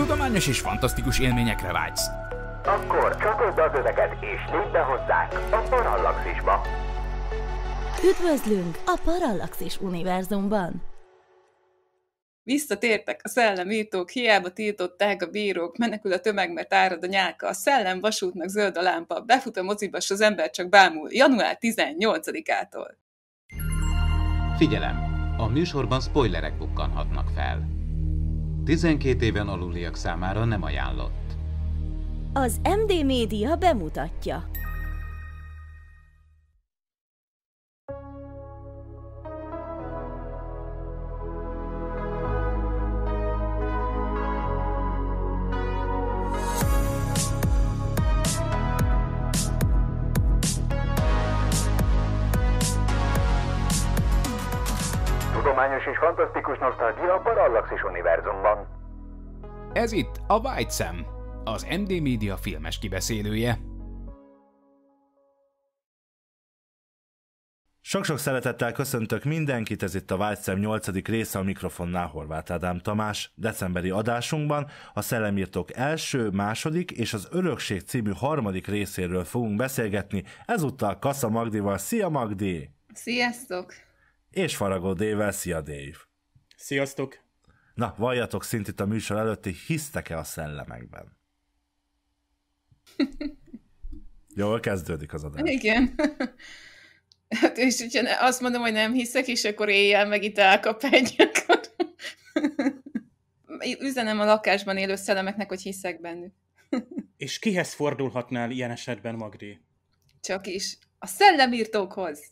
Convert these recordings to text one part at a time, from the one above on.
Tudományos és fantasztikus élményekre vágysz. Akkor csatold az öveket és nyújt be hozzák a Parallaxisba! Üdvözlünk a Parallaxis univerzumban! Visszatértek a szellemírtók, hiába tiltották a bírók, menekül a tömeg, mert árad a nyálka, a szellem vasútnak zöld a lámpa, befut a moziba, s az ember csak bámul, január 18-ától. Figyelem! A műsorban spoilerek bukkanhatnak fel. 12 éven aluliak számára nem ajánlott. Az MD Média bemutatja. és fantasztikus nosztalgia a Parallaxis univerzumban. Ez itt a White Sam, az MD Media filmes kibeszélője. Sok-sok szeretettel köszöntök mindenkit, ez itt a Vágyszem 8. része a mikrofonnál Horváth Ádám Tamás. Decemberi adásunkban a Szellemírtók első, második és az Örökség című harmadik részéről fogunk beszélgetni, ezúttal Kassa Magdival. Szia Magdi! Sziasztok! és Faragó Dével. Szia, Dave! Sziasztok! Na, valljatok szint itt a műsor előtti, hisztek-e a szellemekben? Jól kezdődik az adás. Igen. Hát és hogyha azt mondom, hogy nem hiszek, és akkor éjjel meg itt elkap egy, akkor... Üzenem a lakásban élő szellemeknek, hogy hiszek bennük. És kihez fordulhatnál ilyen esetben, Magdi? Csak is. A szellemírtókhoz!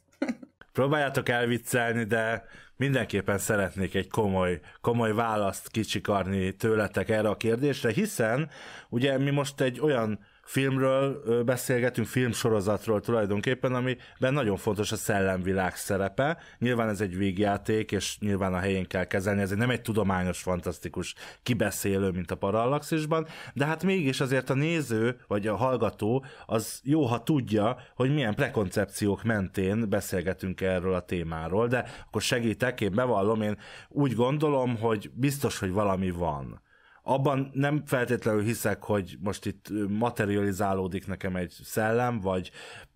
próbáljátok elviccelni, de mindenképpen szeretnék egy komoly, komoly választ kicsikarni tőletek erre a kérdésre, hiszen ugye mi most egy olyan filmről beszélgetünk, filmsorozatról tulajdonképpen, amiben nagyon fontos a szellemvilág szerepe. Nyilván ez egy végjáték, és nyilván a helyén kell kezelni, ez nem egy tudományos, fantasztikus kibeszélő, mint a Parallaxisban, de hát mégis azért a néző, vagy a hallgató, az jó, ha tudja, hogy milyen prekoncepciók mentén beszélgetünk erről a témáról, de akkor segítek, én bevallom, én úgy gondolom, hogy biztos, hogy valami van abban nem feltétlenül hiszek, hogy most itt materializálódik nekem egy szellem, vagy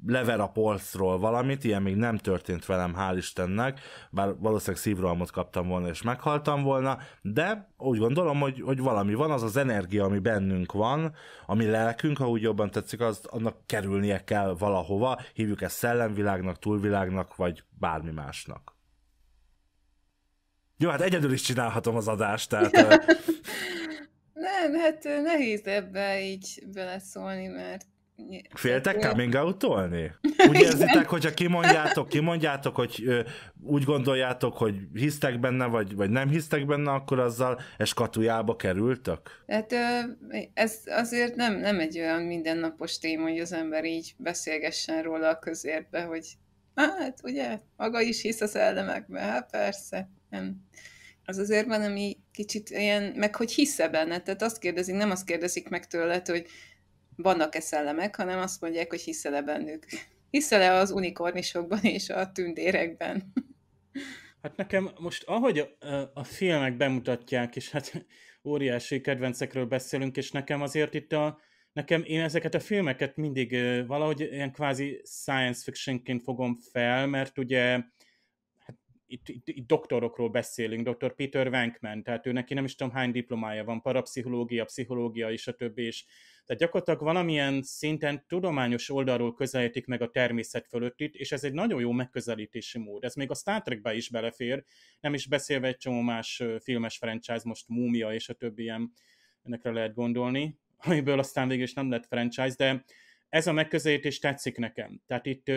lever a polcról valamit, ilyen még nem történt velem, hál' Istennek, bár valószínűleg szívrohamot kaptam volna, és meghaltam volna, de úgy gondolom, hogy, hogy valami van, az az energia, ami bennünk van, ami lelkünk, ha úgy jobban tetszik, az annak kerülnie kell valahova, hívjuk ezt szellemvilágnak, túlvilágnak, vagy bármi másnak. Jó, hát egyedül is csinálhatom az adást, tehát... Nem, hát nehéz ebbe így beleszólni, mert Féltek coming out-olni? Úgy érzitek, hogyha kimondjátok, kimondjátok, hogy ö, úgy gondoljátok, hogy hisztek benne, vagy, vagy nem hisztek benne, akkor azzal eskatujába kerültök? Hát ö, ez azért nem, nem egy olyan mindennapos téma, hogy az ember így beszélgessen róla a közértbe, hogy hát ugye, maga is hisz a szellemekbe, hát persze, nem az azért van, ami kicsit ilyen, meg hogy hisze benne, tehát azt kérdezik, nem azt kérdezik meg tőled, hogy vannak-e szellemek, hanem azt mondják, hogy hiszel-e bennük. Hiszel-e az unikornisokban és a tündérekben? Hát nekem most, ahogy a, a filmek bemutatják, és hát óriási kedvencekről beszélünk, és nekem azért itt a, nekem én ezeket a filmeket mindig valahogy ilyen kvázi science fictionként fogom fel, mert ugye itt, itt, itt doktorokról beszélünk, dr. Peter Wenkman, tehát ő neki nem is tudom hány diplomája van, parapszichológia, pszichológia és a többi is. Tehát gyakorlatilag valamilyen szinten tudományos oldalról közelítik meg a természet fölött itt, és ez egy nagyon jó megközelítési mód. Ez még a Star Trekbe is belefér, nem is beszélve egy csomó más filmes franchise, most Múmia és a többi ilyen, ennekre lehet gondolni, amiből aztán végül is nem lett franchise, de ez a megközelítés tetszik nekem. Tehát itt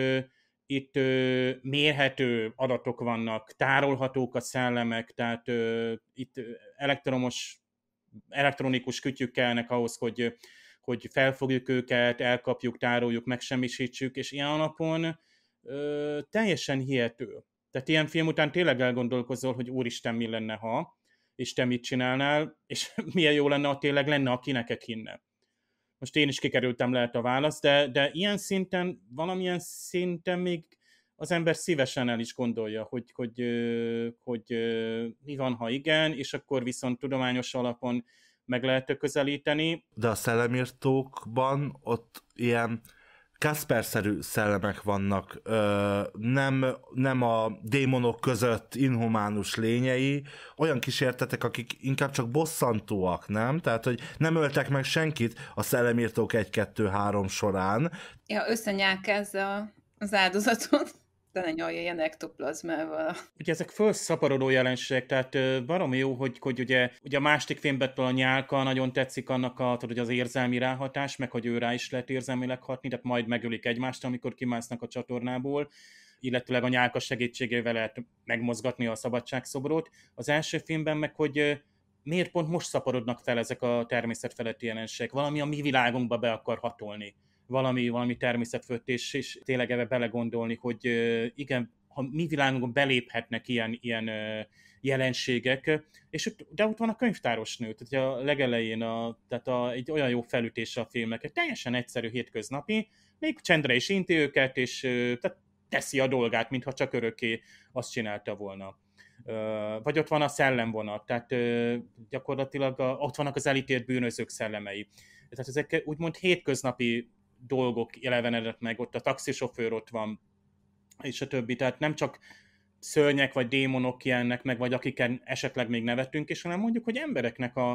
itt ö, mérhető adatok vannak, tárolhatók a szellemek, tehát ö, itt elektromos, elektronikus kütyük kellnek ahhoz, hogy, hogy felfogjuk őket, elkapjuk, tároljuk, megsemmisítsük, és ilyen alapon ö, teljesen hihető. Tehát ilyen film után tényleg elgondolkozol, hogy úristen, mi lenne, ha, és te mit csinálnál, és milyen jó lenne, ha tényleg lenne, aki neked hinne most én is kikerültem lehet a választ, de, de ilyen szinten, valamilyen szinten még az ember szívesen el is gondolja, hogy, hogy, hogy, hogy mi van, ha igen, és akkor viszont tudományos alapon meg lehet közelíteni. De a szellemírtókban ott ilyen Kasper-szerű szellemek vannak, ö, nem, nem a démonok között inhumánus lényei, olyan kísértetek, akik inkább csak bosszantóak, nem? Tehát, hogy nem öltek meg senkit a szellemírtók 1-2-3 során. Ja, összenyák ez a, az áldozatot tele nyalja ilyen ektoplazmával. Ugye ezek felszaporodó jelenségek, tehát baromi jó, hogy, hogy ugye, ugye a másik filmben a nyálka nagyon tetszik annak a, tudod, hogy az érzelmi ráhatás, meg hogy ő rá is lehet érzelmileg hatni, tehát majd megölik egymást, amikor kimásznak a csatornából illetőleg a nyálka segítségével lehet megmozgatni a szabadságszobrot. Az első filmben meg, hogy miért pont most szaporodnak fel ezek a természetfeletti jelenségek, valami a mi világunkba be akar hatolni valami, valami természetfőtt, és, és tényleg ebbe belegondolni, hogy igen, ha mi világunkon beléphetnek ilyen, ilyen jelenségek, és ott, de ott van a könyvtáros nő, tehát a legelején a, tehát a, egy olyan jó felütés a filmnek, egy teljesen egyszerű hétköznapi, még csendre is inti őket, és tehát teszi a dolgát, mintha csak örökké azt csinálta volna. Vagy ott van a szellemvonat, tehát gyakorlatilag ott vannak az elítélt bűnözők szellemei. Tehát ezek úgymond hétköznapi dolgok jelenedett meg, ott a taxisofőr ott van, és a többi. Tehát nem csak szörnyek vagy démonok jelennek meg, vagy akiken esetleg még nevetünk és hanem mondjuk, hogy embereknek a,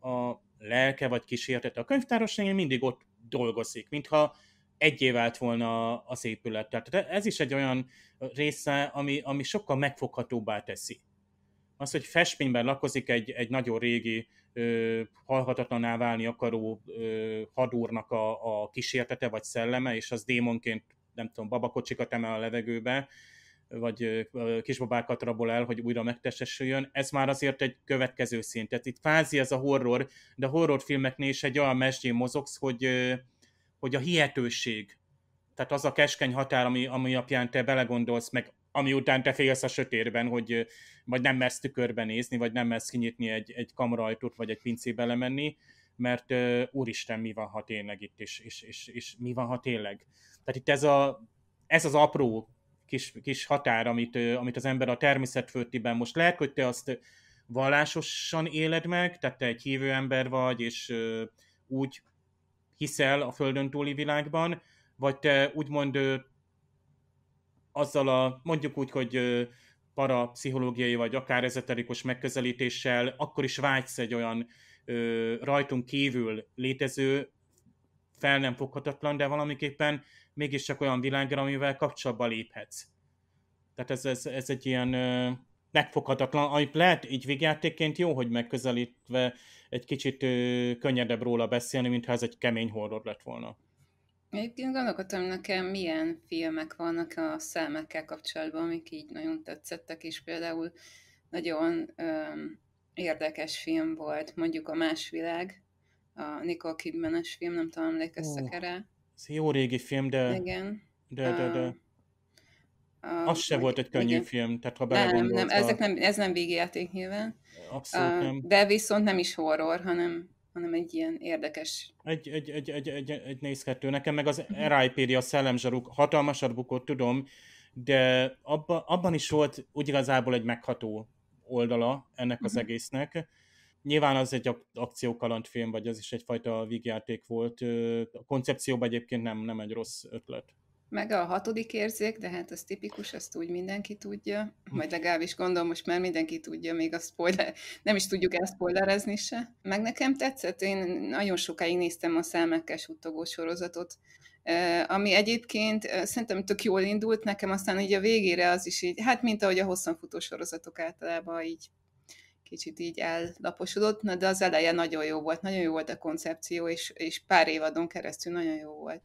a lelke vagy kísértete. A könyvtáros mindig ott dolgozik, mintha év állt volna az épület. Tehát ez is egy olyan része, ami, ami sokkal megfoghatóbbá teszi. Az, hogy festményben lakozik egy, egy nagyon régi halhatatlaná válni akaró hadúrnak a, a kísértete vagy szelleme, és az démonként, nem tudom, babakocsikat emel a levegőbe, vagy kisbabákat rabol el, hogy újra megtestesüljön, ez már azért egy következő szint. Tehát itt fázi ez a horror, de a horrorfilmeknél is egy olyan mesdjén mozogsz, hogy, hogy a hihetőség, tehát az a keskeny határ, ami, ami apján te belegondolsz, meg ami után te félsz a sötérben, hogy vagy nem mersz tükörben nézni, vagy nem mersz kinyitni egy, egy kamrajtót, vagy egy pincébe lemenni, mert uh, úristen, mi van, ha tényleg itt, és, és, és, és mi van, ha tényleg. Tehát itt ez, a, ez az apró kis, kis határ, amit, uh, amit az ember a természet föltiben most lehet, hogy te azt vallásosan éled meg, tehát te egy hívő ember vagy, és uh, úgy hiszel a földön túli világban, vagy te úgymond azzal a, mondjuk úgy, hogy parapszichológiai vagy akár ezeterikus megközelítéssel, akkor is vágysz egy olyan ö, rajtunk kívül létező, fel nem foghatatlan, de valamiképpen mégiscsak olyan világra, amivel kapcsolatba léphetsz. Tehát ez, ez, ez egy ilyen ö, megfoghatatlan, amit lehet így végjátékként jó, hogy megközelítve egy kicsit ö, könnyedebb róla beszélni, mintha ez egy kemény horror lett volna. Egyébként gondolkodtam nekem, milyen filmek vannak a szemekkel kapcsolatban, amik így nagyon tetszettek, és például nagyon öm, érdekes film volt, mondjuk a Más Világ, a Nicole kidman film, nem tudom, emlékeztek erre. Ez jó régi film, de... Igen. De, de, de. A, az se vagy, volt egy könnyű igen. film, tehát ha nem, nem, ezek nem, ez nem végjáték nyilván. Abszolút a, nem. De viszont nem is horror, hanem hanem egy ilyen érdekes... Egy, egy, egy, egy, egy, egy nézhető. Nekem meg az R.I.P. a szellemzsaruk hatalmasat bukott, tudom, de abba, abban is volt úgy igazából egy megható oldala ennek az mhm. egésznek. Nyilván az egy akciókalandfilm, vagy az is egyfajta vígjáték volt. A koncepcióban egyébként nem, nem egy rossz ötlet. Meg a hatodik érzék, de hát ez tipikus, ezt úgy mindenki tudja, majd legalábbis gondolom most már mindenki tudja, még a spoiler, nem is tudjuk elszpoilerezni se. Meg nekem tetszett, én nagyon sokáig néztem a Szelmekkel suttogó sorozatot, ami egyébként szerintem tök jól indult nekem, aztán így a végére az is így, hát mint ahogy a futó sorozatok általában így kicsit így ellaposodott, de az eleje nagyon jó volt, nagyon jó volt a koncepció, és, és pár évadon keresztül nagyon jó volt.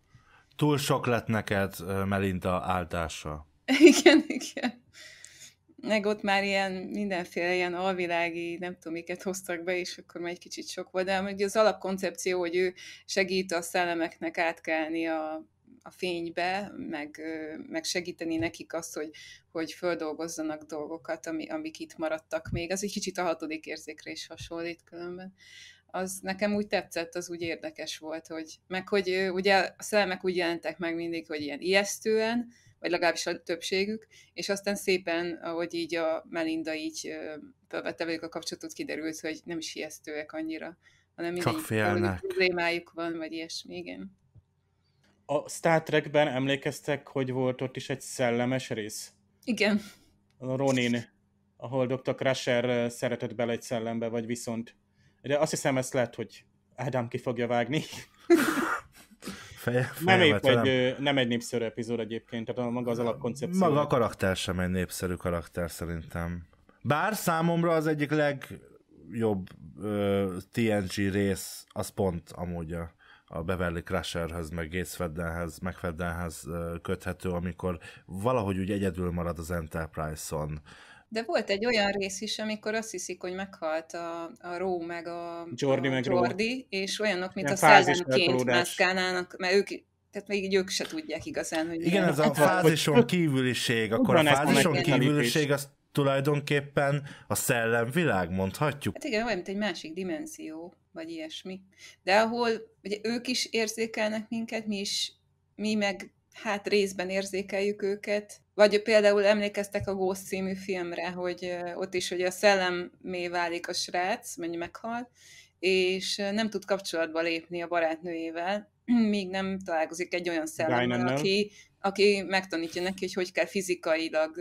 Túl sok lett neked Melinda áldása. Igen, igen. Meg ott már ilyen mindenféle ilyen alvilági, nem tudom, miket hoztak be, és akkor már egy kicsit sok volt, de ugye az alapkoncepció, hogy ő segít a szellemeknek átkelni a a fénybe, meg, meg segíteni nekik azt, hogy, hogy földolgozzanak dolgokat, ami, amik itt maradtak még. Az egy kicsit a hatodik érzékre is hasonlít különben az nekem úgy tetszett, az úgy érdekes volt, hogy meg hogy ugye a szellemek úgy jelentek meg mindig, hogy ilyen ijesztően, vagy legalábbis a többségük, és aztán szépen, ahogy így a Melinda így felvette velük a kapcsolatot, kiderült, hogy nem is ijesztőek annyira, hanem mindig Csak problémájuk van, vagy ilyesmi, igen. A Star Trekben emlékeztek, hogy volt ott is egy szellemes rész? Igen. A Ronin, ahol Dr. Crusher szeretett bele egy szellembe, vagy viszont de azt hiszem, ezt lehet, hogy Ádám ki fogja vágni. Feje, nem, épp egy, nem egy népszerű epizód egyébként, tehát maga az alapkoncepció. Maga a karakter sem egy népszerű karakter szerintem. Bár számomra az egyik legjobb uh, TNG rész, az pont amúgy a, a Beverly Crusherhez, meg Gates Feddenhez, meg Feddenhez köthető, amikor valahogy úgy egyedül marad az Enterprise-on de volt egy olyan rész is, amikor azt hiszik, hogy meghalt a, a Ró meg a Jordi, a meg Jordi Ró. és olyanok, mint Ilyen a szellemként mászkálnának, mert ők tehát még így ők se tudják igazán, hogy... Igen, ez a, hát, a fázison kívüliség, akkor a fázison kívüliség az tulajdonképpen a szellemvilág, mondhatjuk. Hát igen, olyan, mint egy másik dimenzió, vagy ilyesmi. De ahol ugye, ők is érzékelnek minket, mi is, mi meg hát részben érzékeljük őket, vagy például emlékeztek a Ghost című filmre, hogy ott is, hogy a szellemé válik a srác, mennyi meghal, és nem tud kapcsolatba lépni a barátnőjével, míg nem találkozik egy olyan szellemmel, aki, aki megtanítja neki, hogy hogy kell fizikailag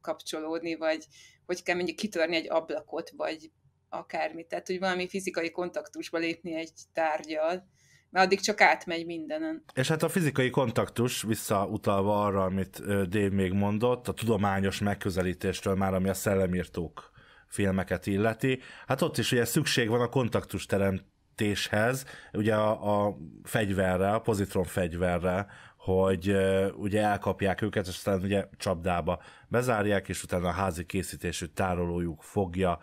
kapcsolódni, vagy hogy kell mondjuk kitörni egy ablakot, vagy akármit. Tehát, hogy valami fizikai kontaktusba lépni egy tárgyal, mert addig csak átmegy mindenen. És hát a fizikai kontaktus, visszautalva arra, amit Dave még mondott, a tudományos megközelítéstől már, ami a szellemírtók filmeket illeti, hát ott is ugye szükség van a kontaktus teremtéshez, ugye a, a fegyverre, a pozitron fegyverre, hogy uh, ugye elkapják őket, és aztán ugye csapdába bezárják, és utána a házi készítésű tárolójuk fogja,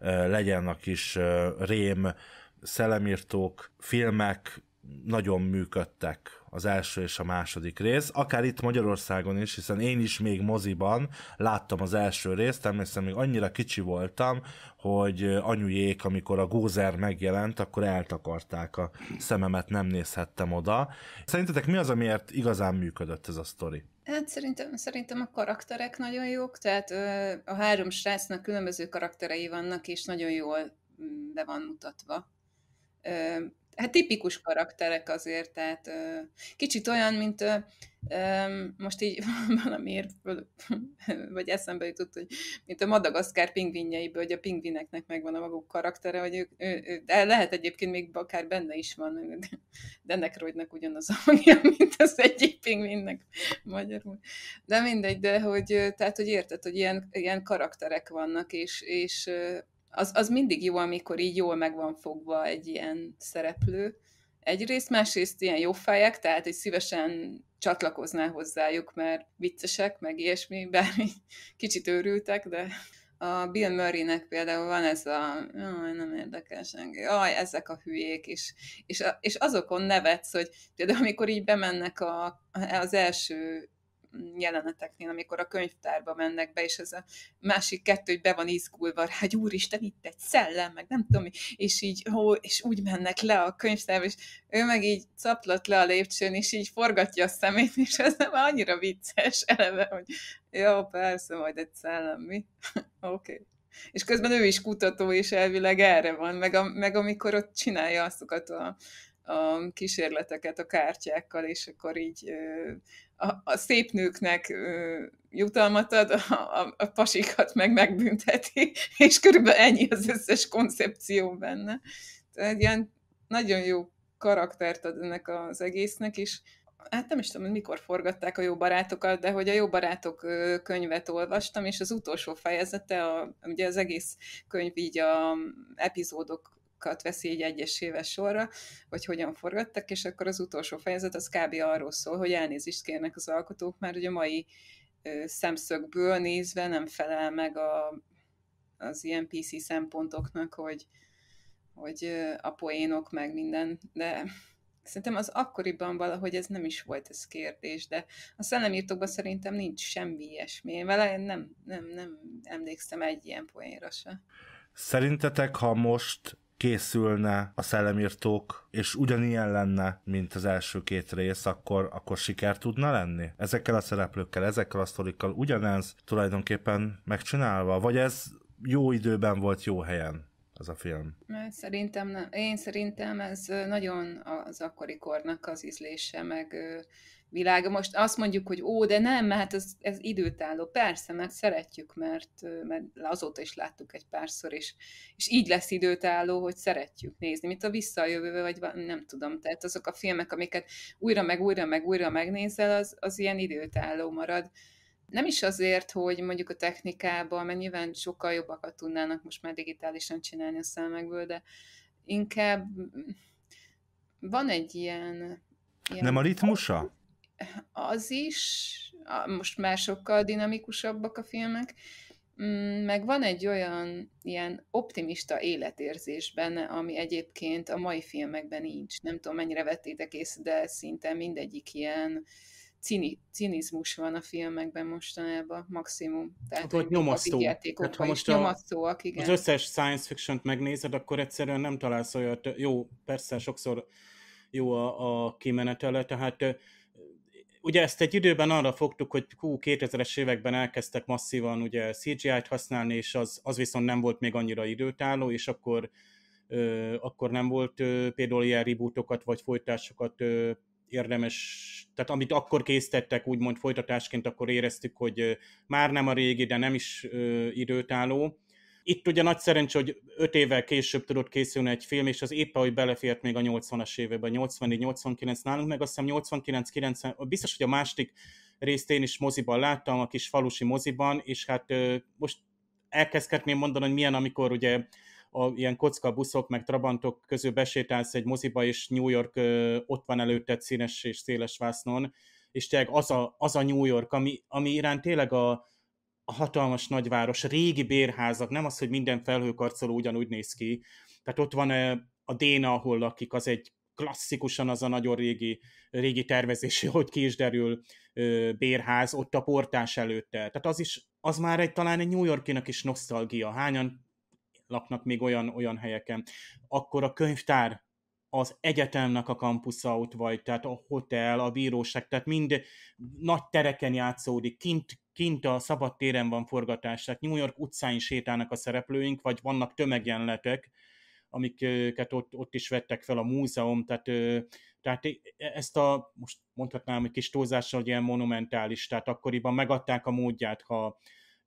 uh, legyen a kis uh, rém, szellemírtók, filmek, nagyon működtek az első és a második rész, akár itt Magyarországon is, hiszen én is még moziban láttam az első részt, természetesen még annyira kicsi voltam, hogy anyujék, amikor a gózer megjelent, akkor eltakarták a szememet, nem nézhettem oda. Szerintetek mi az, amiért igazán működött ez a sztori? Hát szerintem, szerintem a karakterek nagyon jók, tehát a három srácnak különböző karakterei vannak, és nagyon jól mm, be van mutatva Hát tipikus karakterek azért, tehát ö, kicsit olyan, mint ö, ö, most így valamiért, vagy eszembe jutott, hogy mint a Madagaszkár pingvinjeiből, hogy a pingvineknek megvan a maguk karaktere, hogy ők, de lehet egyébként még akár benne is van, de Nekroidnak ugyanaz a hangja, mint az egyik pingvinnek magyarul. De mindegy, de hogy, tehát, hogy érted, hogy ilyen, ilyen karakterek vannak, és, és az, az mindig jó, amikor így jól meg van fogva egy ilyen szereplő. Egyrészt, másrészt ilyen jó fejek, tehát hogy szívesen csatlakozná hozzájuk, mert viccesek, meg ilyesmi, bármi kicsit őrültek, de a Bill Murraynek például van ez a jaj, nem érdekel senki, jaj, ezek a hülyék, és, és, és azokon nevetsz, hogy például amikor így bemennek a, az első jeleneteknél, amikor a könyvtárba mennek be, és ez a másik kettő, hogy be van izgulva rá, hogy úristen, itt egy szellem, meg nem tudom, és így, ó, és úgy mennek le a könyvtárba, és ő meg így caplott le a lépcsőn, és így forgatja a szemét, és ez nem annyira vicces eleve, hogy jó, persze, majd egy szellem, mi? Oké. okay. És közben ő is kutató, és elvileg erre van, meg, a, meg amikor ott csinálja azokat a, a kísérleteket a kártyákkal, és akkor így ö, a, a szép nőknek jutalmat ad, a, a, a pasikat meg megbünteti, és körülbelül ennyi az összes koncepció benne. Tehát egy ilyen nagyon jó karaktert ad ennek az egésznek, és hát nem is tudom, hogy mikor forgatták a jó barátokat, de hogy a jó barátok könyvet olvastam, és az utolsó fejezete, a, ugye az egész könyv így a epizódok feladatokat veszi így éves sorra, hogy hogyan forgattak, és akkor az utolsó fejezet az kb. arról szól, hogy elnézést kérnek az alkotók, mert ugye a mai szemszögből nézve nem felel meg a, az ilyen PC szempontoknak, hogy, hogy a poénok, meg minden, de szerintem az akkoriban valahogy ez nem is volt ez kérdés, de a szellemírtokban szerintem nincs semmi ilyesmi. Vele nem, nem, nem emlékszem egy ilyen poénra se. Szerintetek, ha most készülne a szellemírtók, és ugyanilyen lenne, mint az első két rész, akkor, akkor siker tudna lenni? Ezekkel a szereplőkkel, ezekkel a sztorikkal ugyanez tulajdonképpen megcsinálva? Vagy ez jó időben volt jó helyen? az a film? Szerintem nem. Én szerintem ez nagyon az akkori kornak az ízlése, meg világa. Most azt mondjuk, hogy ó, de nem, mert hát ez, ez időtálló. Persze, mert szeretjük, mert, mert azóta is láttuk egy párszor, és, és így lesz időtálló, hogy szeretjük nézni, mint a visszajövő, vagy nem tudom. Tehát azok a filmek, amiket újra meg újra meg újra megnézel, az, az ilyen időtálló marad nem is azért, hogy mondjuk a technikában, mert nyilván sokkal jobbakat tudnának most már digitálisan csinálni a számekből, de inkább mm, van egy ilyen... ilyen nem a ritmusa? Az is, most már sokkal dinamikusabbak a filmek, mm, meg van egy olyan ilyen optimista életérzés benne, ami egyébként a mai filmekben nincs. Nem tudom, mennyire vettétek észre, de szinte mindegyik ilyen cini, cinizmus van a filmekben mostanában maximum. Tehát hát, hogy nyomasztó. Hát, ha most a, nyomasztóak, igen. az összes science fiction-t megnézed, akkor egyszerűen nem találsz olyat, jó, persze sokszor jó a, a kimenetele, tehát ugye ezt egy időben arra fogtuk, hogy hú, 2000-es években elkezdtek masszívan ugye CGI-t használni, és az, az viszont nem volt még annyira időtálló, és akkor ö, akkor nem volt ö, például ilyen rebootokat vagy folytásokat ö, érdemes, tehát amit akkor készítettek, úgymond folytatásként, akkor éreztük, hogy már nem a régi, de nem is időtálló. Itt ugye nagy szerencsé, hogy öt évvel később tudott készülni egy film, és az éppen, hogy belefért még a 80-as évebe, 84-89 nálunk, meg azt hiszem 89-90, biztos, hogy a másik részt én is moziban láttam, a kis falusi moziban, és hát most elkezdhetném mondani, hogy milyen, amikor ugye a, ilyen kocka buszok meg trabantok közül besétálsz egy moziba, és New York ö, ott van előtted színes és széles vásznon, és tényleg az a, az a New York, ami, ami iránt tényleg a, a hatalmas nagyváros, régi bérházak, nem az, hogy minden felhőkarcoló ugyanúgy néz ki. Tehát ott van a Déna, ahol lakik, az egy klasszikusan az a nagyon régi, régi tervezési, hogy ki is derül, bérház, ott a portás előtte. Tehát az is, az már egy, talán egy New Yorkinak is nosztalgia. Hányan laknak még olyan, olyan helyeken. Akkor a könyvtár az egyetemnek a kampusza ott vagy, tehát a hotel, a bíróság, tehát mind nagy tereken játszódik, kint, kint a szabad téren van forgatás, tehát New York utcáin sétálnak a szereplőink, vagy vannak tömegjelenetek, amiket ott, ott is vettek fel a múzeum, tehát, tehát e, ezt a, most mondhatnám, hogy kis túlzással, hogy ilyen monumentális, tehát akkoriban megadták a módját, ha,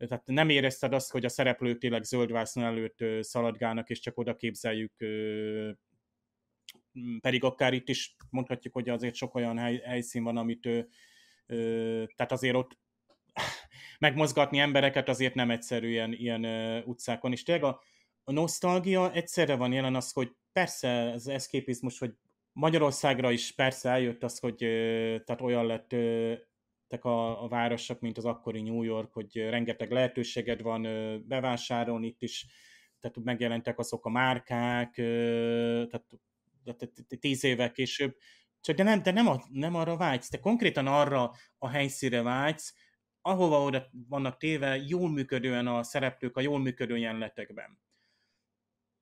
tehát nem érezted azt, hogy a szereplők tényleg zöldvászon előtt szaladgálnak, és csak oda képzeljük, pedig akár itt is mondhatjuk, hogy azért sok olyan helyszín van, amit tehát azért ott megmozgatni embereket azért nem egyszerűen ilyen utcákon. És tényleg a, a nosztalgia egyszerre van jelen az, hogy persze az eszképizmus, hogy Magyarországra is persze eljött az, hogy tehát olyan lett fejlődtek a, a városok, mint az akkori New York, hogy rengeteg lehetőséged van bevásárolni itt is, tehát megjelentek azok a márkák, tehát, tehát tíz évvel később, csak de nem, de nem, a, nem arra vágysz, te konkrétan arra a helyszíre vágysz, ahova oda vannak téve jól működően a szereplők a jól működő jelenetekben.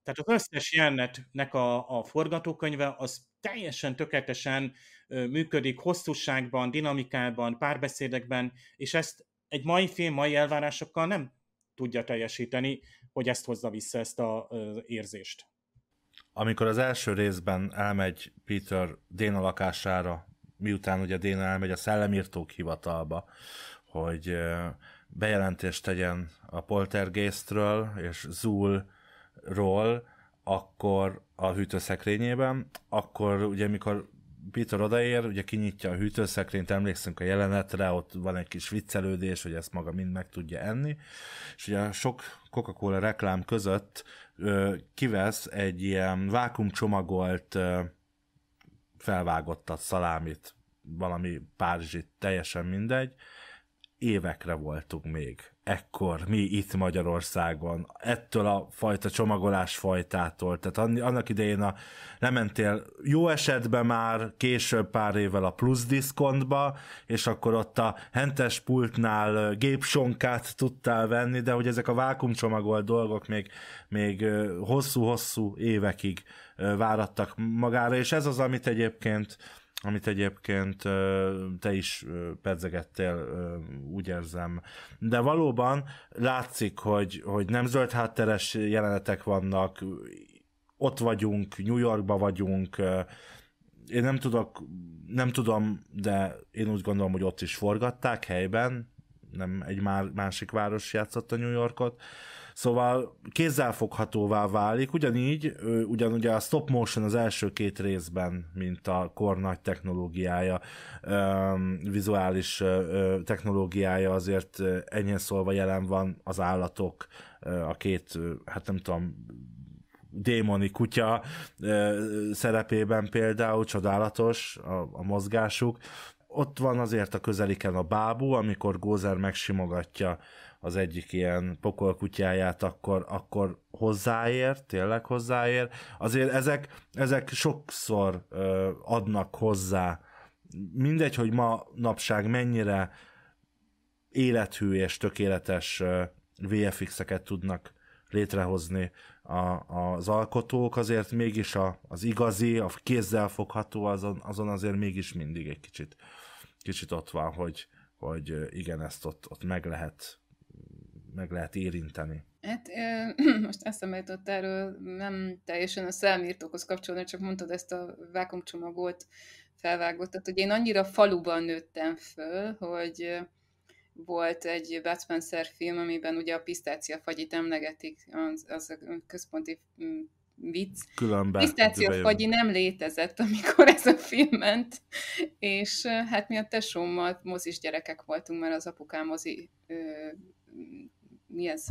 Tehát az összes jelenetnek a, a forgatókönyve az teljesen tökéletesen működik hosszúságban, dinamikában, párbeszédekben, és ezt egy mai film, mai elvárásokkal nem tudja teljesíteni, hogy ezt hozza vissza ezt az érzést. Amikor az első részben elmegy Peter Déna lakására, miután ugye Déna elmegy a szellemírtók hivatalba, hogy bejelentést tegyen a poltergeistről és Zulról, akkor a hűtőszekrényében, akkor ugye mikor Peter odaér, ugye kinyitja a hűtőszekrényt, emlékszünk a jelenetre, ott van egy kis viccelődés, hogy ezt maga mind meg tudja enni, és ugye a sok Coca-Cola reklám között ö, kivesz egy ilyen vákumcsomagolt ö, felvágottat szalámit, valami párizsit, teljesen mindegy, évekre voltunk még. Ekkor mi itt Magyarországon, ettől a fajta csomagolás fajtától, tehát annak idején a, lementél jó esetben már később pár évvel a plusz diszkontba, és akkor ott a hentes pultnál gépsonkát tudtál venni, de hogy ezek a vákumcsomagolt dolgok még, még hosszú-hosszú évekig várattak magára, és ez az, amit egyébként amit egyébként te is pedzegettél, úgy érzem. De valóban látszik, hogy, hogy nem zöld hátteres jelenetek vannak, ott vagyunk, New Yorkba vagyunk, én nem tudok, nem tudom, de én úgy gondolom, hogy ott is forgatták helyben, nem egy másik város a New Yorkot, Szóval kézzelfoghatóvá válik, ugyanígy, ugyanúgy a stop motion az első két részben, mint a kor nagy technológiája, vizuális technológiája azért enyhén szólva jelen van az állatok, a két, hát nem tudom, démoni kutya szerepében például, csodálatos a, a mozgásuk, ott van azért a közeliken a bábú, amikor Gózer megsimogatja az egyik ilyen pokolkutyáját, akkor, akkor hozzáér, tényleg hozzáér. Azért ezek, ezek sokszor ö, adnak hozzá. Mindegy, hogy ma napság mennyire élethű és tökéletes VFX-eket tudnak létrehozni a, az alkotók, azért mégis a, az igazi, a kézzel fogható, azon, azon azért mégis mindig egy kicsit, kicsit ott van, hogy, hogy igen, ezt ott, ott meg lehet meg lehet érinteni. Hát most eszembe jutott erről, nem teljesen a számírtókhoz kapcsolódni, csak mondtad ezt a vákumcsomagot felvágott. Tehát, hogy én annyira faluban nőttem föl, hogy volt egy Bud Spencer film, amiben ugye a pisztácia fagyit emlegetik, az, az a központi mm, vicc. Különben. fagyi nem létezett, amikor ez a film ment, és hát mi a tesómmal mozis gyerekek voltunk, mert az apukám mozi ö, mi ez?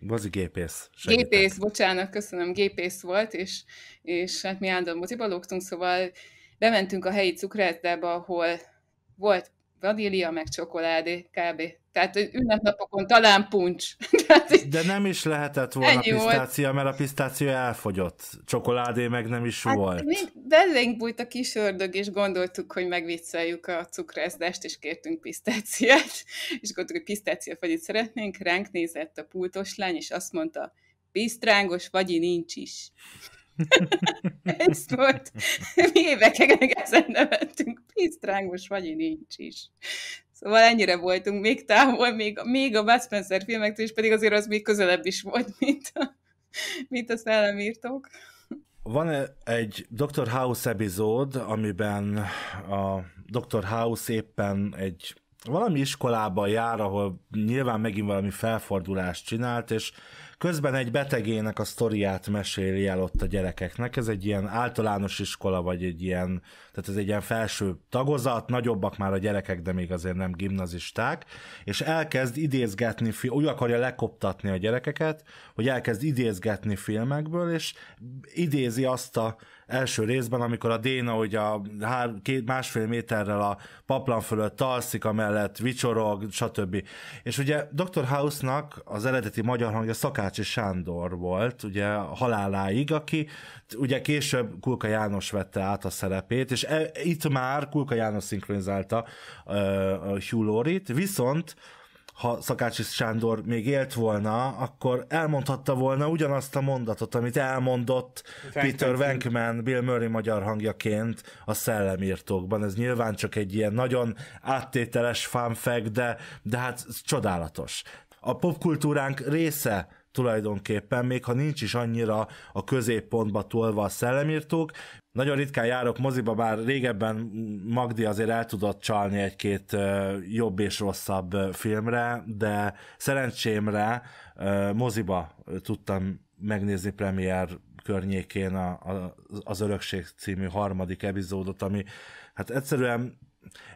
Bozi gépész. Segítek. Gépész, bocsánat, köszönöm, gépész volt, és, és hát mi állandóan moziba lógtunk, szóval bementünk a helyi cukrászdába, ahol volt vanília, meg csokoládé, kb. Tehát ünnepnapokon talán puncs. De nem is lehetett volna pisztácia, volt. mert a pisztácia elfogyott. Csokoládé meg nem is hát volt. Mi belénk bújt a kis ördög, és gondoltuk, hogy megvicceljük a cukrászdást, és kértünk pisztáciát. És gondoltuk, hogy pisztácia fagyit szeretnénk. Ránk nézett a pultos lány, és azt mondta, pisztrángos vagy nincs is. Ez volt. Mi évekig ezen nevettünk. Pisztrángos vagy nincs is. Szóval ennyire voltunk még távol, még, még a Bud Spencer filmektől, és pedig azért az még közelebb is volt, mint a, mint a szellemírtók. Van egy Dr. House epizód, amiben a Dr. House éppen egy valami iskolában jár, ahol nyilván megint valami felfordulást csinált, és közben egy betegének a sztoriát meséli el ott a gyerekeknek. Ez egy ilyen általános iskola, vagy egy ilyen, tehát ez egy ilyen felső tagozat, nagyobbak már a gyerekek, de még azért nem gimnazisták, és elkezd idézgetni, úgy akarja lekoptatni a gyerekeket, hogy elkezd idézgetni filmekből, és idézi azt a első részben, amikor a Déna ugye a hár, két, másfél méterrel a paplan fölött alszik, amellett vicsorog, stb. És ugye Dr. House-nak az eredeti magyar hangja Szakácsi Sándor volt, ugye haláláig, aki ugye később Kulka János vette át a szerepét, és e, itt már Kulka János szinkronizálta uh, Hugh Laurie-t, viszont ha Szakácsi Sándor még élt volna, akkor elmondhatta volna ugyanazt a mondatot, amit elmondott Frank Peter Venkman Bill Murray magyar hangjaként a Szellemírtókban. Ez nyilván csak egy ilyen nagyon áttételes fanfag, de, de hát csodálatos. A popkultúránk része tulajdonképpen, még ha nincs is annyira a középpontba tolva a szellemírtók. Nagyon ritkán járok moziba, bár régebben Magdi azért el tudott csalni egy-két jobb és rosszabb filmre, de szerencsémre moziba tudtam megnézni premier környékén a, a, az Örökség című harmadik epizódot, ami hát egyszerűen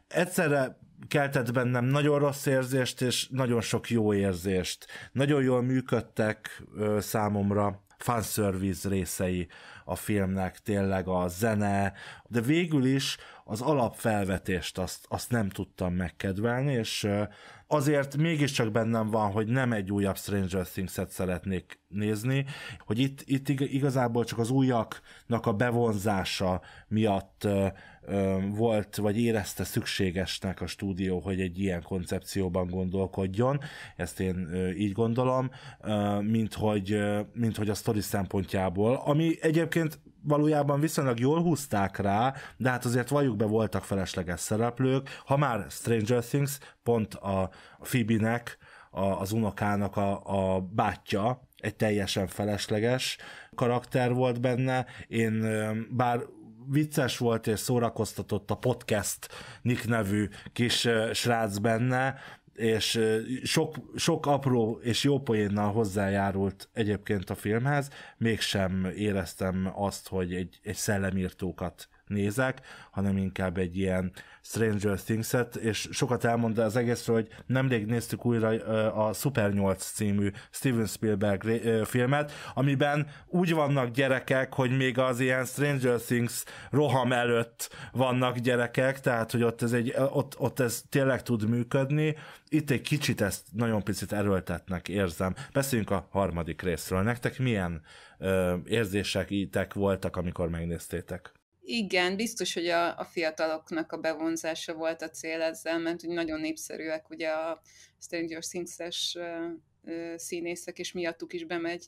egyszerre keltett bennem nagyon rossz érzést, és nagyon sok jó érzést. Nagyon jól működtek ö, számomra fanservice részei a filmnek, tényleg a zene, de végül is az alapfelvetést azt, azt nem tudtam megkedvelni, és azért mégiscsak bennem van, hogy nem egy újabb Stranger Things-et szeretnék nézni, hogy itt, itt igazából csak az újaknak a bevonzása miatt ö, ö, volt, vagy érezte szükségesnek a stúdió, hogy egy ilyen koncepcióban gondolkodjon, ezt én ö, így gondolom, ö, mint, hogy, ö, mint hogy a sztori szempontjából, ami egyébként valójában viszonylag jól húzták rá, de hát azért valljuk be voltak felesleges szereplők, ha már Stranger Things pont a Phoebe-nek, a, az unokának a, a bátyja, egy teljesen felesleges karakter volt benne. Én bár vicces volt és szórakoztatott a podcast Nick nevű kis srác benne, és sok, sok apró és jó poénnal hozzájárult egyébként a filmhez, mégsem éreztem azt, hogy egy, egy szellemírtókat nézek, hanem inkább egy ilyen Stranger Things-et, és sokat elmondta az egészről, hogy nemrég néztük újra a Super 8 című Steven Spielberg filmet, amiben úgy vannak gyerekek, hogy még az ilyen Stranger Things roham előtt vannak gyerekek, tehát hogy ott ez, egy, ott, ott ez tényleg tud működni. Itt egy kicsit ezt nagyon picit erőltetnek, érzem. Beszéljünk a harmadik részről. Nektek milyen ö, érzések, ítek voltak, amikor megnéztétek? Igen, biztos, hogy a, a fiataloknak a bevonzása volt a cél ezzel, mert hogy nagyon népszerűek ugye a Stranger Things-es színészek, és miattuk is bemegy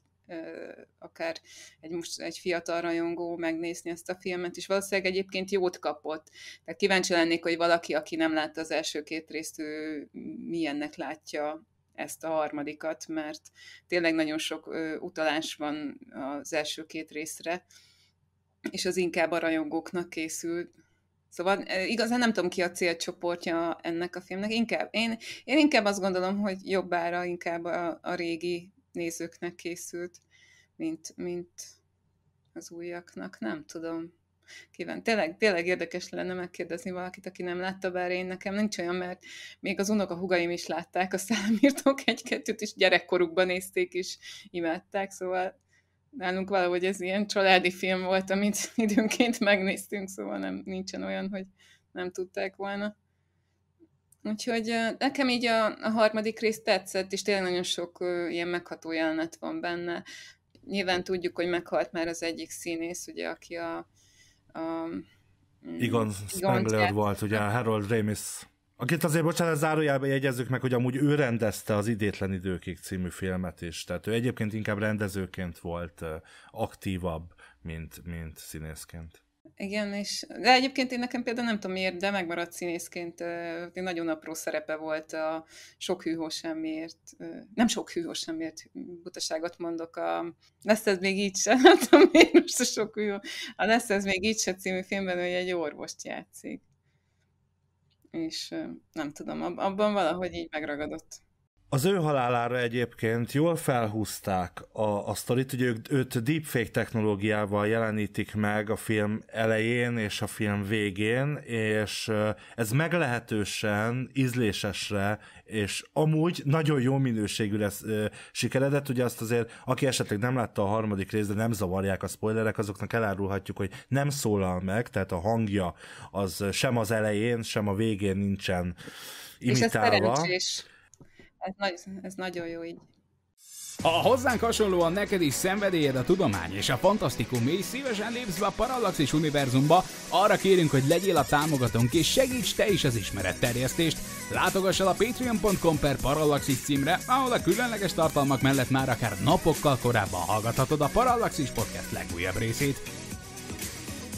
akár egy, most egy fiatal rajongó megnézni ezt a filmet, és valószínűleg egyébként jót kapott. Tehát kíváncsi lennék, hogy valaki, aki nem látta az első két részt, ő milyennek látja ezt a harmadikat, mert tényleg nagyon sok utalás van az első két részre, és az inkább a rajongóknak készült. Szóval e, igazán nem tudom ki a célcsoportja ennek a filmnek. Inkább, én, én inkább azt gondolom, hogy jobbára inkább a, a régi nézőknek készült, mint, mint az újaknak. Nem tudom. Kíván. Tényleg, tényleg érdekes lenne megkérdezni valakit, aki nem látta, bár én nekem nincs olyan, mert még az unoka hugaim is látták a számírtók egy-kettőt, és gyerekkorukban nézték, és imádták, szóval nálunk valahogy ez ilyen családi film volt, amit időnként megnéztünk, szóval nem, nincsen olyan, hogy nem tudták volna. Úgyhogy nekem így a, a harmadik rész tetszett, és tényleg nagyon sok ilyen megható jelenet van benne. Nyilván tudjuk, hogy meghalt már az egyik színész, ugye, aki a... a mm, Igon Spengler volt, ugye Harold Ramis Akit azért, bocsánat, zárójelben jegyezzük meg, hogy amúgy ő rendezte az Idétlen Időkig című filmet is, tehát ő egyébként inkább rendezőként volt aktívabb, mint, mint színészként. Igen, és de egyébként én nekem például nem tudom miért, de megmaradt színészként, én nagyon apró szerepe volt a sok hűhó semmiért, nem sok hűhó semmiért, butaságot mondok, a lesz ez még így sem, nem tudom miért most a sok hűhó, a lesz ez még így sem című filmben hogy egy orvost játszik és nem tudom, abban valahogy így megragadott. Az ő halálára egyébként jól felhúzták a, a sztorit, hogy ők, őt deepfake technológiával jelenítik meg a film elején és a film végén, és ez meglehetősen ízlésesre, és amúgy nagyon jó minőségű lesz ö, sikeredett, ugye azt azért, aki esetleg nem látta a harmadik részt, de nem zavarják a spoilerek, azoknak elárulhatjuk, hogy nem szólal meg, tehát a hangja az sem az elején, sem a végén nincsen imitálva. És ez ez, nagy, ez nagyon jó így. Ha hozzánk hasonlóan neked is szenvedélyed a tudomány és a fantasztikum, és szívesen lépsz be a Parallaxis univerzumba, arra kérünk, hogy legyél a támogatónk, és segíts te is az ismeret terjesztést. Látogass el a patreon.com per Parallaxis címre, ahol a különleges tartalmak mellett már akár napokkal korábban hallgathatod a Parallaxis podcast legújabb részét.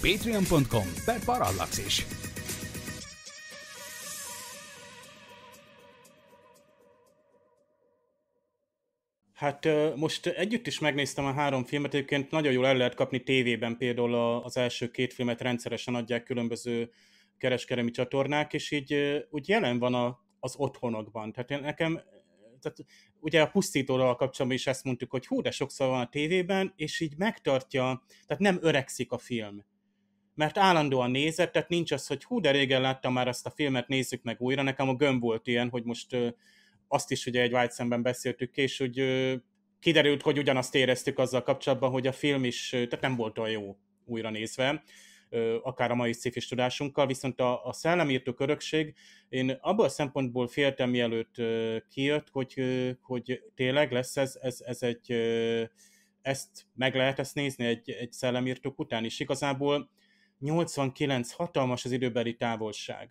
patreon.com per Parallaxis Hát most együtt is megnéztem a három filmet, egyébként nagyon jól el lehet kapni tévében, például az első két filmet rendszeresen adják különböző kereskedelmi csatornák, és így úgy jelen van a, az otthonokban. Tehát én nekem, tehát ugye a pusztítóról kapcsolatban is ezt mondtuk, hogy hú, de sokszor van a tévében, és így megtartja, tehát nem öregszik a film. Mert állandóan nézett, tehát nincs az, hogy hú, de régen láttam már azt a filmet, nézzük meg újra. Nekem a gömb volt ilyen, hogy most azt is ugye egy White szemben beszéltük ki, és úgy kiderült, hogy ugyanazt éreztük azzal kapcsolatban, hogy a film is, tehát nem volt olyan jó újra nézve, akár a mai szifis tudásunkkal, viszont a, a szellemírtó örökség, én abból a szempontból féltem mielőtt kijött, hogy, hogy tényleg lesz ez, ez, ez egy, ezt meg lehet ezt nézni egy, egy szellemírtók után is. Igazából 89 hatalmas az időbeli távolság.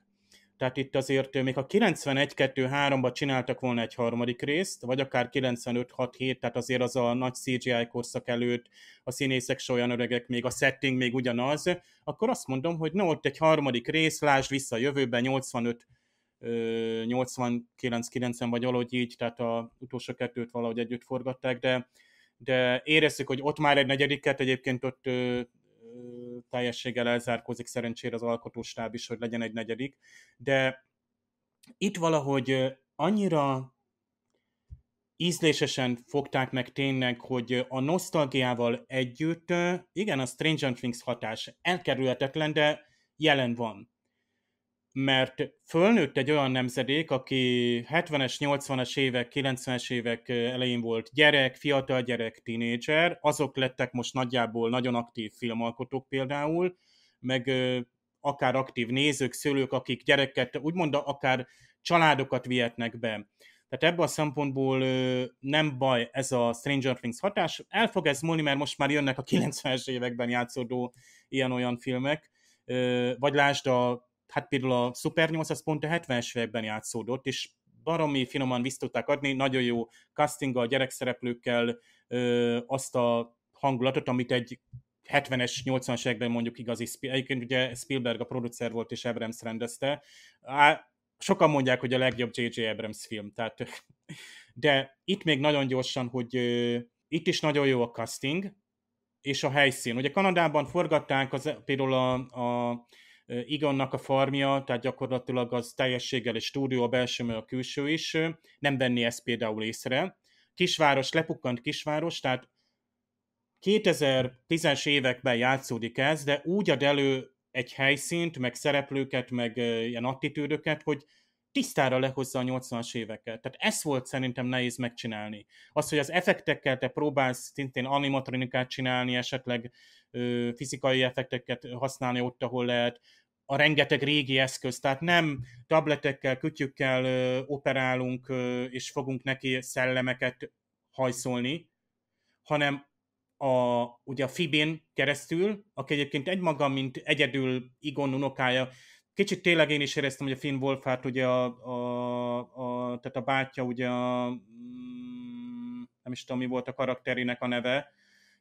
Tehát itt azért még ha 91 2 3 csináltak volna egy harmadik részt, vagy akár 95-6-7, tehát azért az a nagy CGI korszak előtt, a színészek se olyan öregek, még a setting még ugyanaz, akkor azt mondom, hogy na ott egy harmadik rész, lásd vissza a jövőben 85 89-90 vagy valahogy így, tehát a utolsó kettőt valahogy együtt forgatták, de, de érezzük, hogy ott már egy negyediket egyébként ott teljességgel elzárkózik szerencsére az alkotóstáb is, hogy legyen egy negyedik, de itt valahogy annyira ízlésesen fogták meg tényleg, hogy a nosztalgiával együtt, igen, a Stranger Things hatás elkerülhetetlen, de jelen van mert fölnőtt egy olyan nemzedék, aki 70-es, 80-es évek, 90-es évek elején volt gyerek, fiatal gyerek, tinédzser, azok lettek most nagyjából nagyon aktív filmalkotók például, meg akár aktív nézők, szülők, akik gyereket, úgymond akár családokat vihetnek be. Tehát ebből a szempontból nem baj ez a Stranger Things hatás. El fog ez múlni, mert most már jönnek a 90-es években játszódó ilyen-olyan filmek, vagy lásd a hát például a Super 8 az pont a 70-es években játszódott, és baromi finoman vissza tudták adni, nagyon jó castinggal, gyerekszereplőkkel ö, azt a hangulatot, amit egy 70-es, 80-as években mondjuk igazi, egyébként ugye Spielberg a producer volt és Abrams rendezte, Á, sokan mondják, hogy a legjobb J.J. Abrams film, tehát de itt még nagyon gyorsan, hogy ö, itt is nagyon jó a casting, és a helyszín. Ugye Kanadában forgatták az, például a, a Igannak a farmja, tehát gyakorlatilag az teljességgel egy stúdió, a belső, a külső is, nem venni ezt például észre. Kisváros, lepukkant kisváros, tehát 2010-es években játszódik ez, de úgy ad elő egy helyszínt, meg szereplőket, meg ilyen attitűdöket, hogy tisztára lehozza a 80-as éveket. Tehát ez volt szerintem nehéz megcsinálni. Az, hogy az effektekkel te próbálsz szintén animatronikát csinálni, esetleg fizikai effekteket használni ott, ahol lehet, a rengeteg régi eszköz, tehát nem tabletekkel, kütyükkel operálunk, és fogunk neki szellemeket hajszolni, hanem a, ugye a Fibin keresztül, aki egyébként egymaga, mint egyedül Igon unokája, kicsit tényleg én is éreztem, hogy a Finn Wolfhard, ugye a, a, a, tehát a bátyja, ugye a, mm, nem is tudom, mi volt a karakterének a neve,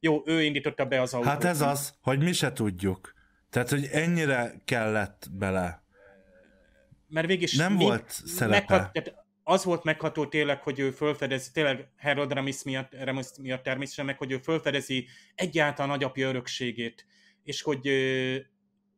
jó, ő indította be az autót. Hát ez az, hogy mi se tudjuk. Tehát, hogy ennyire kellett bele. Mert végig nem volt szerepe. Meghat, tehát az volt megható tényleg, hogy ő fölfedezi, tényleg Herod Ramis miatt, Ramis miatt természetesen, meg hogy ő fölfedezi egyáltalán nagyapja örökségét, és hogy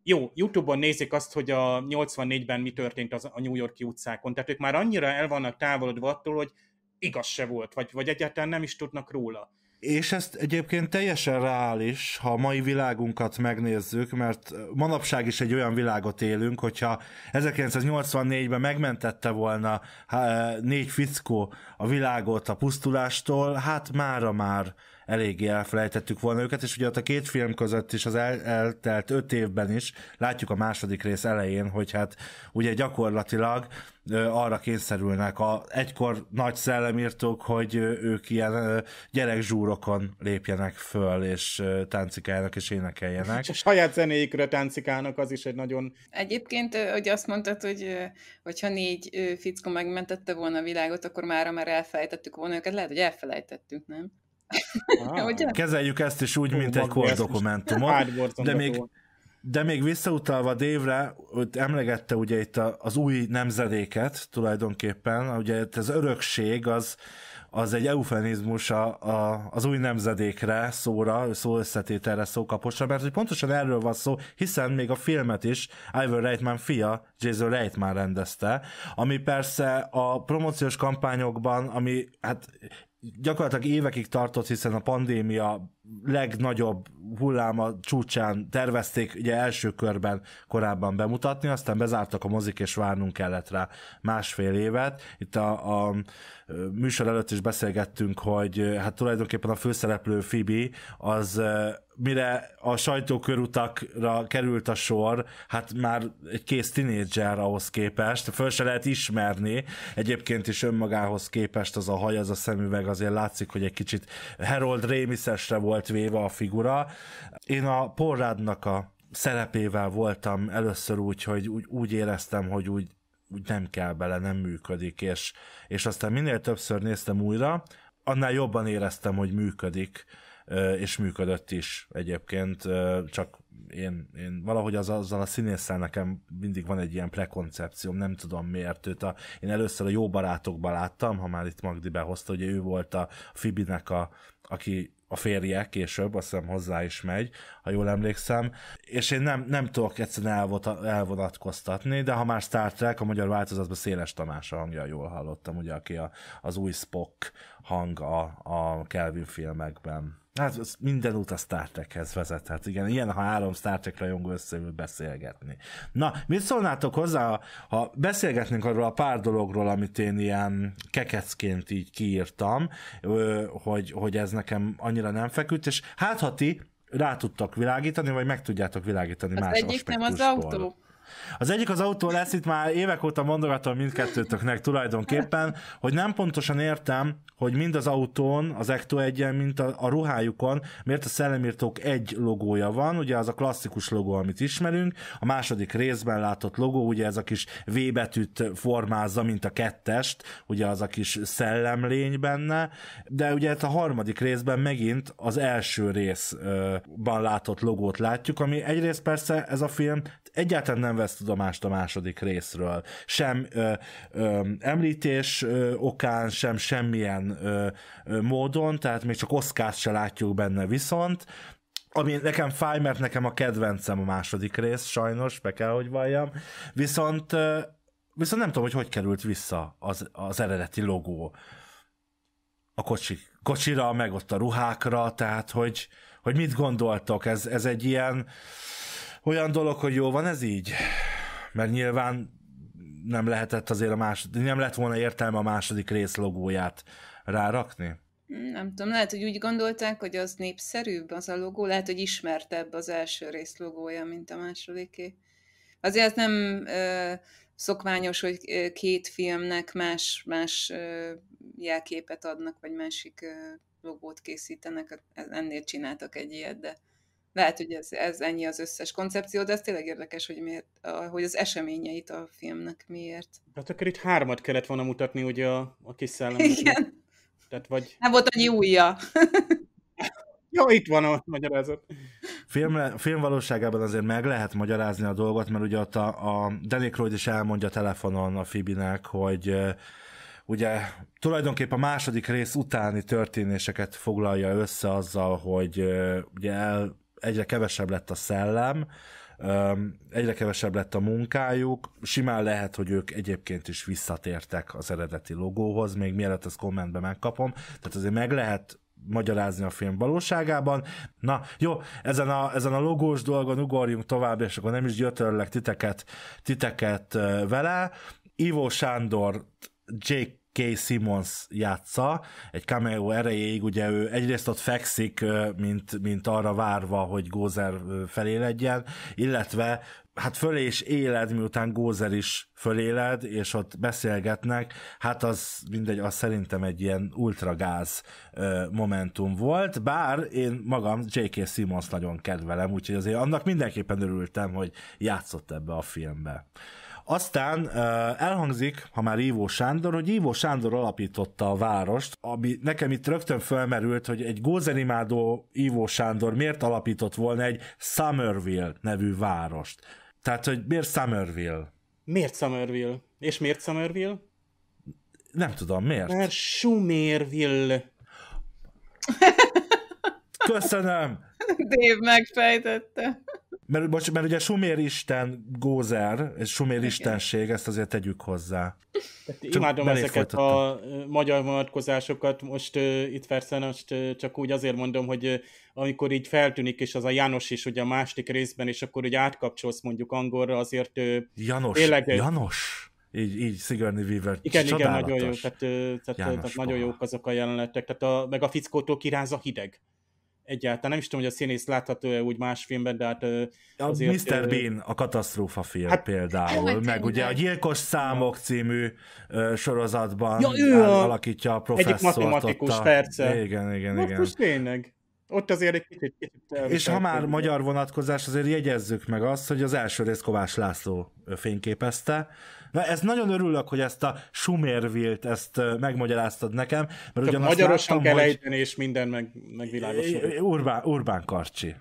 jó, Youtube-on nézik azt, hogy a 84-ben mi történt az, a New Yorki utcákon, tehát ők már annyira el vannak távolodva attól, hogy igaz se volt, vagy, vagy egyáltalán nem is tudnak róla. És ezt egyébként teljesen reális, ha a mai világunkat megnézzük, mert manapság is egy olyan világot élünk, hogyha 1984-ben megmentette volna négy fickó a világot a pusztulástól, hát mára már eléggé elfelejtettük volna őket, és ugye ott a két film között is az el, eltelt öt évben is látjuk a második rész elején, hogy hát ugye gyakorlatilag arra kényszerülnek a egykor nagy szellemírtók, hogy ők ilyen gyerekzsúrokon lépjenek föl, és táncikálnak, és énekeljenek. És a saját zenéikre táncikálnak, az is egy nagyon... Egyébként, hogy azt mondtad, hogy hogyha négy fickó megmentette volna a világot, akkor már már elfelejtettük volna őket, lehet, hogy elfelejtettük, nem? Ah. Kezeljük ezt is úgy, mint egy kor dokumentumot. De még, de még visszautalva Dévre, emlegette ugye itt az új nemzedéket tulajdonképpen, ugye ez örökség az, az egy eufemizmus a, a, az új nemzedékre, szóra, szó összetételre, kaposra, mert hogy pontosan erről van szó, hiszen még a filmet is Ivor Reitman fia, Jason Reitman rendezte, ami persze a promóciós kampányokban, ami hát gyakorlatilag évekig tartott, hiszen a pandémia legnagyobb hulláma csúcsán tervezték ugye első körben korábban bemutatni, aztán bezártak a mozik, és várnunk kellett rá másfél évet. Itt a, a műsor előtt is beszélgettünk, hogy hát tulajdonképpen a főszereplő Fibi az mire a sajtókörutakra került a sor, hát már egy kész tinédzser ahhoz képest, föl se lehet ismerni, egyébként is önmagához képest az a haj, az a szemüveg azért látszik, hogy egy kicsit Harold Rémiszesre volt véve a figura, én a Porrádnak a szerepével voltam először úgy, hogy úgy, úgy éreztem, hogy úgy, úgy nem kell bele, nem működik, és, és aztán minél többször néztem újra, annál jobban éreztem, hogy működik, és működött is egyébként, csak én, én valahogy az, azzal a színésszel nekem mindig van egy ilyen prekoncepcióm, nem tudom miért őt. A, én először a jó barátokban láttam, ha már itt Magdi behozta, hogy ő volt a Fibinek a, aki a férje később, azt hiszem hozzá is megy, ha jól emlékszem, és én nem, nem tudok egyszerűen elvota, elvonatkoztatni, de ha már Star Trek, a magyar változatban Széles Tamás a hangja, jól hallottam, ugye, aki a, az új Spock hang a, a Kelvin filmekben. Hát az minden út a Star Trekhez vezet. Hát igen, ilyen, ha három Star Trek rajongó összeül beszélgetni. Na, mit szólnátok hozzá, ha beszélgetnénk arról a pár dologról, amit én ilyen kekecként így kiírtam, hogy, hogy ez nekem annyira nem feküdt, és hát ha ti rá tudtak világítani, vagy meg tudjátok világítani az más egyik nem az autó. Az egyik az autó lesz, itt már évek óta mondogatom mindkettőtöknek tulajdonképpen, hogy nem pontosan értem, hogy mind az autón, az Ecto 1 mint a, a ruhájukon, miért a szellemírtók egy logója van, ugye az a klasszikus logó, amit ismerünk, a második részben látott logó, ugye ez a kis V betűt formázza, mint a kettest, ugye az a kis szellemlény benne, de ugye hát a harmadik részben megint az első részben látott logót látjuk, ami egyrészt persze ez a film egyáltalán nem vesz tudomást a második részről. Sem ö, ö, említés ö, okán, sem semmilyen ö, ö, módon, tehát még csak oszkást se látjuk benne viszont, ami nekem fáj, mert nekem a kedvencem a második rész, sajnos, be kell, hogy valljam. Viszont, viszont nem tudom, hogy hogy került vissza az, az eredeti logó a kocsi, kocsira, meg ott a ruhákra, tehát hogy, hogy mit gondoltok, ez, ez egy ilyen olyan dolog, hogy jó van ez így, mert nyilván nem lehetett azért a második, nem lett volna értelme a második rész logóját rárakni? Nem tudom, lehet, hogy úgy gondolták, hogy az népszerűbb az a logó, lehet, hogy ismertebb az első rész logója, mint a másodiké. Azért ez nem ö, szokványos, hogy két filmnek más, más ö, jelképet adnak, vagy másik ö, logót készítenek, ennél csináltak egy ilyet, de lehet, hogy ez, ez ennyi az összes koncepció, de ez tényleg érdekes, hogy, miért, a, hogy az eseményeit a filmnek miért. Hát akkor itt hármat kellett volna mutatni ugye a, a kis szellem. Igen. Tehát vagy... Nem volt annyi újja. Ja, itt van a magyarázat. Film, film valóságában azért meg lehet magyarázni a dolgot, mert ugye ott a, a Danny Croyd is elmondja telefonon a Fibinek, hogy ugye tulajdonképpen a második rész utáni történéseket foglalja össze azzal, hogy ugye el egyre kevesebb lett a szellem, egyre kevesebb lett a munkájuk, simán lehet, hogy ők egyébként is visszatértek az eredeti logóhoz, még mielőtt ezt kommentben megkapom, tehát azért meg lehet magyarázni a film valóságában. Na, jó, ezen a, ezen a logós dolgon ugorjunk tovább, és akkor nem is gyötörlek titeket, titeket vele. Ivo Sándor Jake K. Simmons játsza, egy cameo erejéig, ugye ő egyrészt ott fekszik, mint, mint arra várva, hogy Gózer felé legyen, illetve hát fölé is éled, miután Gózer is föléled, és ott beszélgetnek, hát az mindegy, az szerintem egy ilyen ultragáz ö, momentum volt, bár én magam J.K. Simmons nagyon kedvelem, úgyhogy azért annak mindenképpen örültem, hogy játszott ebbe a filmbe. Aztán elhangzik, ha már Ívó Sándor, hogy Ívó Sándor alapította a várost, ami nekem itt rögtön felmerült, hogy egy gózenimádó Ívó Sándor miért alapított volna egy Summerville nevű várost. Tehát, hogy miért Summerville? Miért Summerville? És miért Summerville? Nem tudom, miért? Mert Sumerville. Köszönöm! Dév megfejtette. Mert, bocs, mert ugye Sumér Isten gózer, és Sumér istenség, ezt azért tegyük hozzá. Tehát csak imádom ezeket a magyar vonatkozásokat, most uh, itt persze most uh, csak úgy azért mondom, hogy uh, amikor így feltűnik, és az a János is ugye a másik részben, és akkor ugye átkapcsolsz mondjuk angolra, azért uh, Janos, tényleg... Janos! így, így Sigourney Weaver Igen, Csodálatos. igen, nagyon jó, tehát, tehát, János tehát nagyon jók azok a jelenetek, tehát a, meg a fickótól kiráz a hideg egyáltalán. Nem is tudom, hogy a színész látható-e úgy más filmben, de hát a azért... Mr. Bean, a katasztrófa film hát, például, hát, meg ugye a Gyilkos Számok című sorozatban ja, ő alakítja a professzort. Egyik matematikus, a... perce. Igen, igen, igen. Most tényleg. Ott azért egy kicsit... kicsit és ha már magyar vonatkozás, azért jegyezzük meg azt, hogy az első rész Kovács László fényképezte. Na, ez nagyon örülök, hogy ezt a sumérvilt, ezt megmagyaráztad nekem, mert ugyanazt Magyarosan láttam, kell hogy... ejteni, és minden meg, megvilágosul. Urbán, Urbán Karcsi.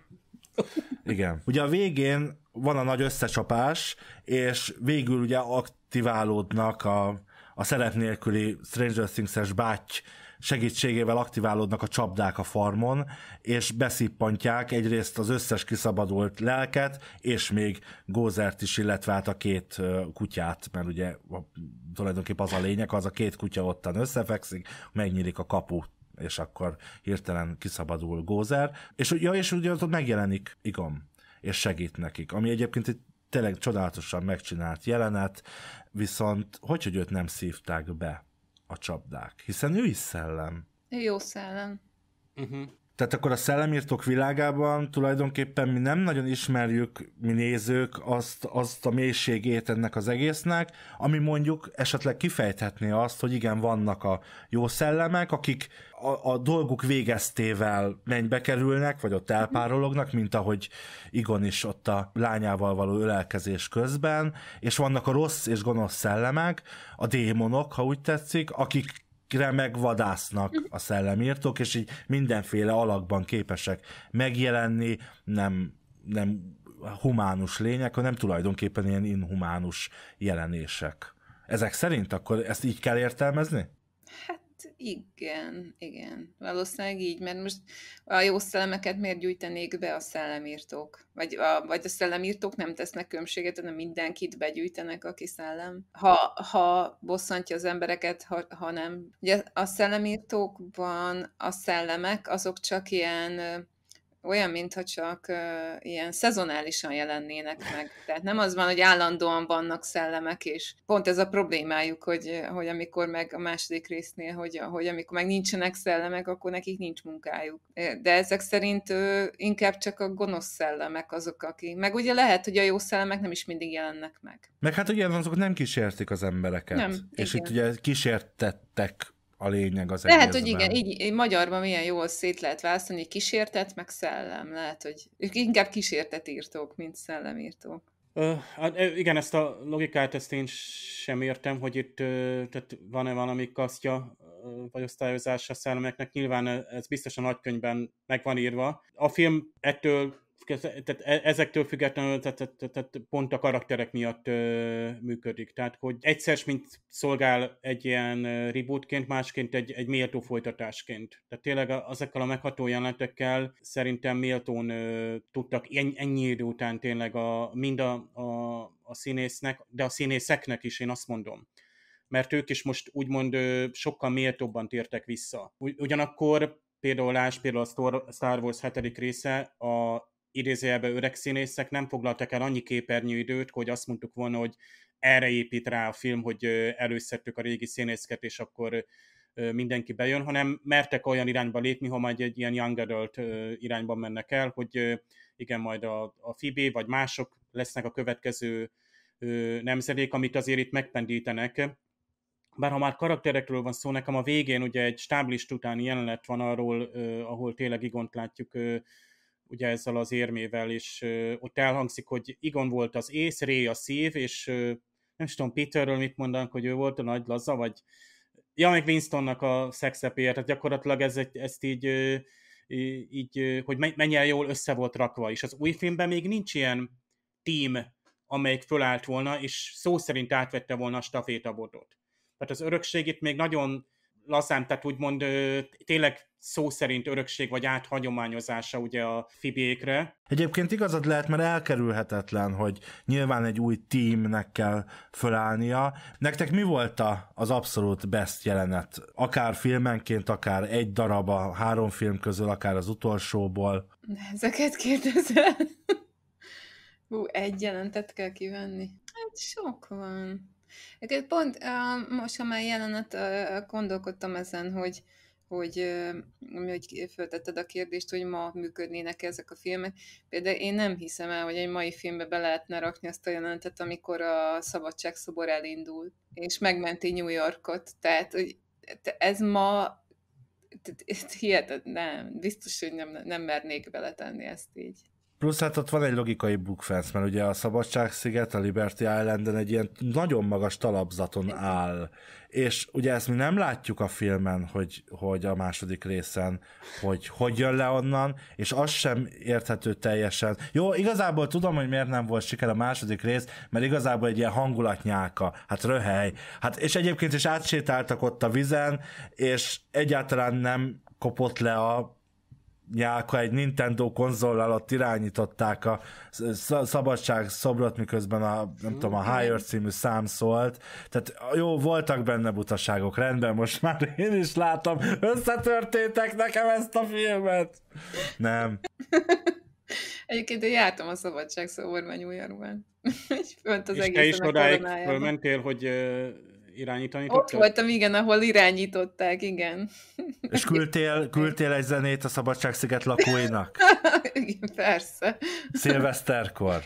Igen. Ugye a végén van a nagy összecsapás, és végül ugye aktiválódnak a, a szeret nélküli Stranger Things-es báty segítségével aktiválódnak a csapdák a farmon, és beszippantják egyrészt az összes kiszabadult lelket, és még Gózert is, illetve hát a két kutyát, mert ugye tulajdonképpen az a lényeg, az a két kutya ottan összefekszik, megnyílik a kapu, és akkor hirtelen kiszabadul Gózer, és, ja, és ugye ott megjelenik Igom, és segít nekik, ami egyébként egy tényleg csodálatosan megcsinált jelenet, viszont hogy, hogy őt nem szívták be? a csapdák, hiszen ő is szellem. Ő jó szellem. Uh-huh. Tehát akkor a szellemírtók világában tulajdonképpen mi nem nagyon ismerjük, mi nézők, azt, azt a mélységét ennek az egésznek, ami mondjuk esetleg kifejthetné azt, hogy igen, vannak a jó szellemek, akik a, a dolguk végeztével mennybe kerülnek, vagy ott elpárolognak, mint ahogy Igon is ott a lányával való ölelkezés közben, és vannak a rossz és gonosz szellemek, a démonok, ha úgy tetszik, akik akikre megvadásznak mhm. a szellemírtók, és így mindenféle alakban képesek megjelenni, nem, nem humánus lények, hanem tulajdonképpen ilyen inhumánus jelenések. Ezek szerint akkor ezt így kell értelmezni? igen, igen. Valószínűleg így, mert most a jó szellemeket miért gyűjtenék be a szellemírtók? Vagy a, vagy a szellemírtók nem tesznek különbséget, hanem mindenkit begyűjtenek, aki szellem. Ha, ha bosszantja az embereket, ha, ha nem. Ugye a szellemírtókban a szellemek, azok csak ilyen olyan, mintha csak uh, ilyen szezonálisan jelennének meg. Tehát nem az van, hogy állandóan vannak szellemek, és pont ez a problémájuk, hogy, hogy amikor meg a második résznél, hogy, hogy amikor meg nincsenek szellemek, akkor nekik nincs munkájuk. De ezek szerint uh, inkább csak a gonosz szellemek azok, akik. Meg ugye lehet, hogy a jó szellemek nem is mindig jelennek meg. Meg hát ugye azok nem kísértik az embereket. Nem, és igen. itt ugye kísértettek a lényeg az Lehet, egészben. hogy igen, így magyarban milyen jól szét lehet választani, kísértet, meg szellem. Lehet, hogy ők inkább kísértet írtók, mint szellemírtók. Uh, igen, ezt a logikát ezt én sem értem, hogy itt uh, tehát van-e valami kasztja uh, vagy osztályozása szellemeknek. Nyilván ez biztosan nagykönyvben meg van írva. A film ettől tehát e- ezektől függetlenül tehát, tehát, tehát pont a karakterek miatt ö, működik. Tehát, hogy egyszer, mint szolgál egy ilyen rebootként, másként egy, egy méltó folytatásként. Tehát tényleg ezekkel a megható jelenetekkel szerintem méltón ö, tudtak ennyi idő után tényleg a, mind a, a, a színésznek, de a színészeknek is én azt mondom mert ők is most úgymond ö, sokkal méltóbban tértek vissza. Ugyanakkor például lás, például a Star Wars 7. része a idézőjelben öreg színészek nem foglaltak el annyi képernyőidőt, hogy azt mondtuk volna, hogy erre épít rá a film, hogy előszedtük a régi színészket, és akkor mindenki bejön, hanem mertek olyan irányba lépni, ha majd egy ilyen young adult irányba mennek el, hogy igen, majd a, a Fibé vagy mások lesznek a következő nemzedék, amit azért itt megpendítenek. Bár ha már karakterekről van szó, nekem a végén ugye egy stáblist utáni jelenet van arról, ahol tényleg Igont látjuk ugye ezzel az érmével, és ott elhangzik, hogy igen volt az ész, ré a szív, és nem is tudom, Peterről mit mondanak, hogy ő volt a nagy laza, vagy ja, meg Winstonnak a szexepéért, tehát gyakorlatilag ez, ezt így, így hogy mennyire jól össze volt rakva, és az új filmben még nincs ilyen team, amelyik fölállt volna, és szó szerint átvette volna a stafétabotot. Tehát az örökség itt még nagyon lazán, tehát úgymond tényleg szó szerint örökség vagy áthagyományozása ugye a fibékre? Egyébként igazad lehet, mert elkerülhetetlen, hogy nyilván egy új teamnek kell fölállnia. Nektek mi volt a, az abszolút best jelenet? Akár filmenként, akár egy darab a három film közül, akár az utolsóból. De ezeket kérdezel? Hú, egy jelentet kell kivenni. Hát sok van. Egyébként pont uh, most, ha már jelenet, uh, gondolkodtam ezen, hogy hogy, uh, hogy föltetted a kérdést, hogy ma működnének ezek a filmek. Például én nem hiszem el, hogy egy mai filmbe be lehetne rakni azt a jelenetet, amikor a szabadságszobor elindul, és megmenti New Yorkot. Tehát hogy ez ma hihetetlen, nem, biztos, hogy nem, nem mernék beletenni ezt így. Plusz hát ott van egy logikai bukfenc, mert ugye a Szabadságsziget, a Liberty Islanden egy ilyen nagyon magas talapzaton áll. És ugye ezt mi nem látjuk a filmen, hogy, hogy a második részen, hogy hogy jön le onnan, és az sem érthető teljesen. Jó, igazából tudom, hogy miért nem volt siker a második rész, mert igazából egy ilyen hangulatnyáka, hát röhely. Hát és egyébként is átsétáltak ott a vizen, és egyáltalán nem kopott le a ha egy Nintendo konzollal alatt irányították a szabadság szobrot, miközben a, nem tudom, a mhm. Higher című szám szólt. Tehát jó, voltak benne butaságok, rendben, most már én is látom, összetörtétek nekem ezt a filmet. Nem. Egyébként én jártam a szabadság szobor New Yorkban. Fönt az és egészen te is odáig mentél, hogy irányítani Ott tudtad? voltam, igen, ahol irányították, igen. És küldtél, küldtél egy zenét a Szabadságsziget lakóinak? igen, persze. Szilveszterkor.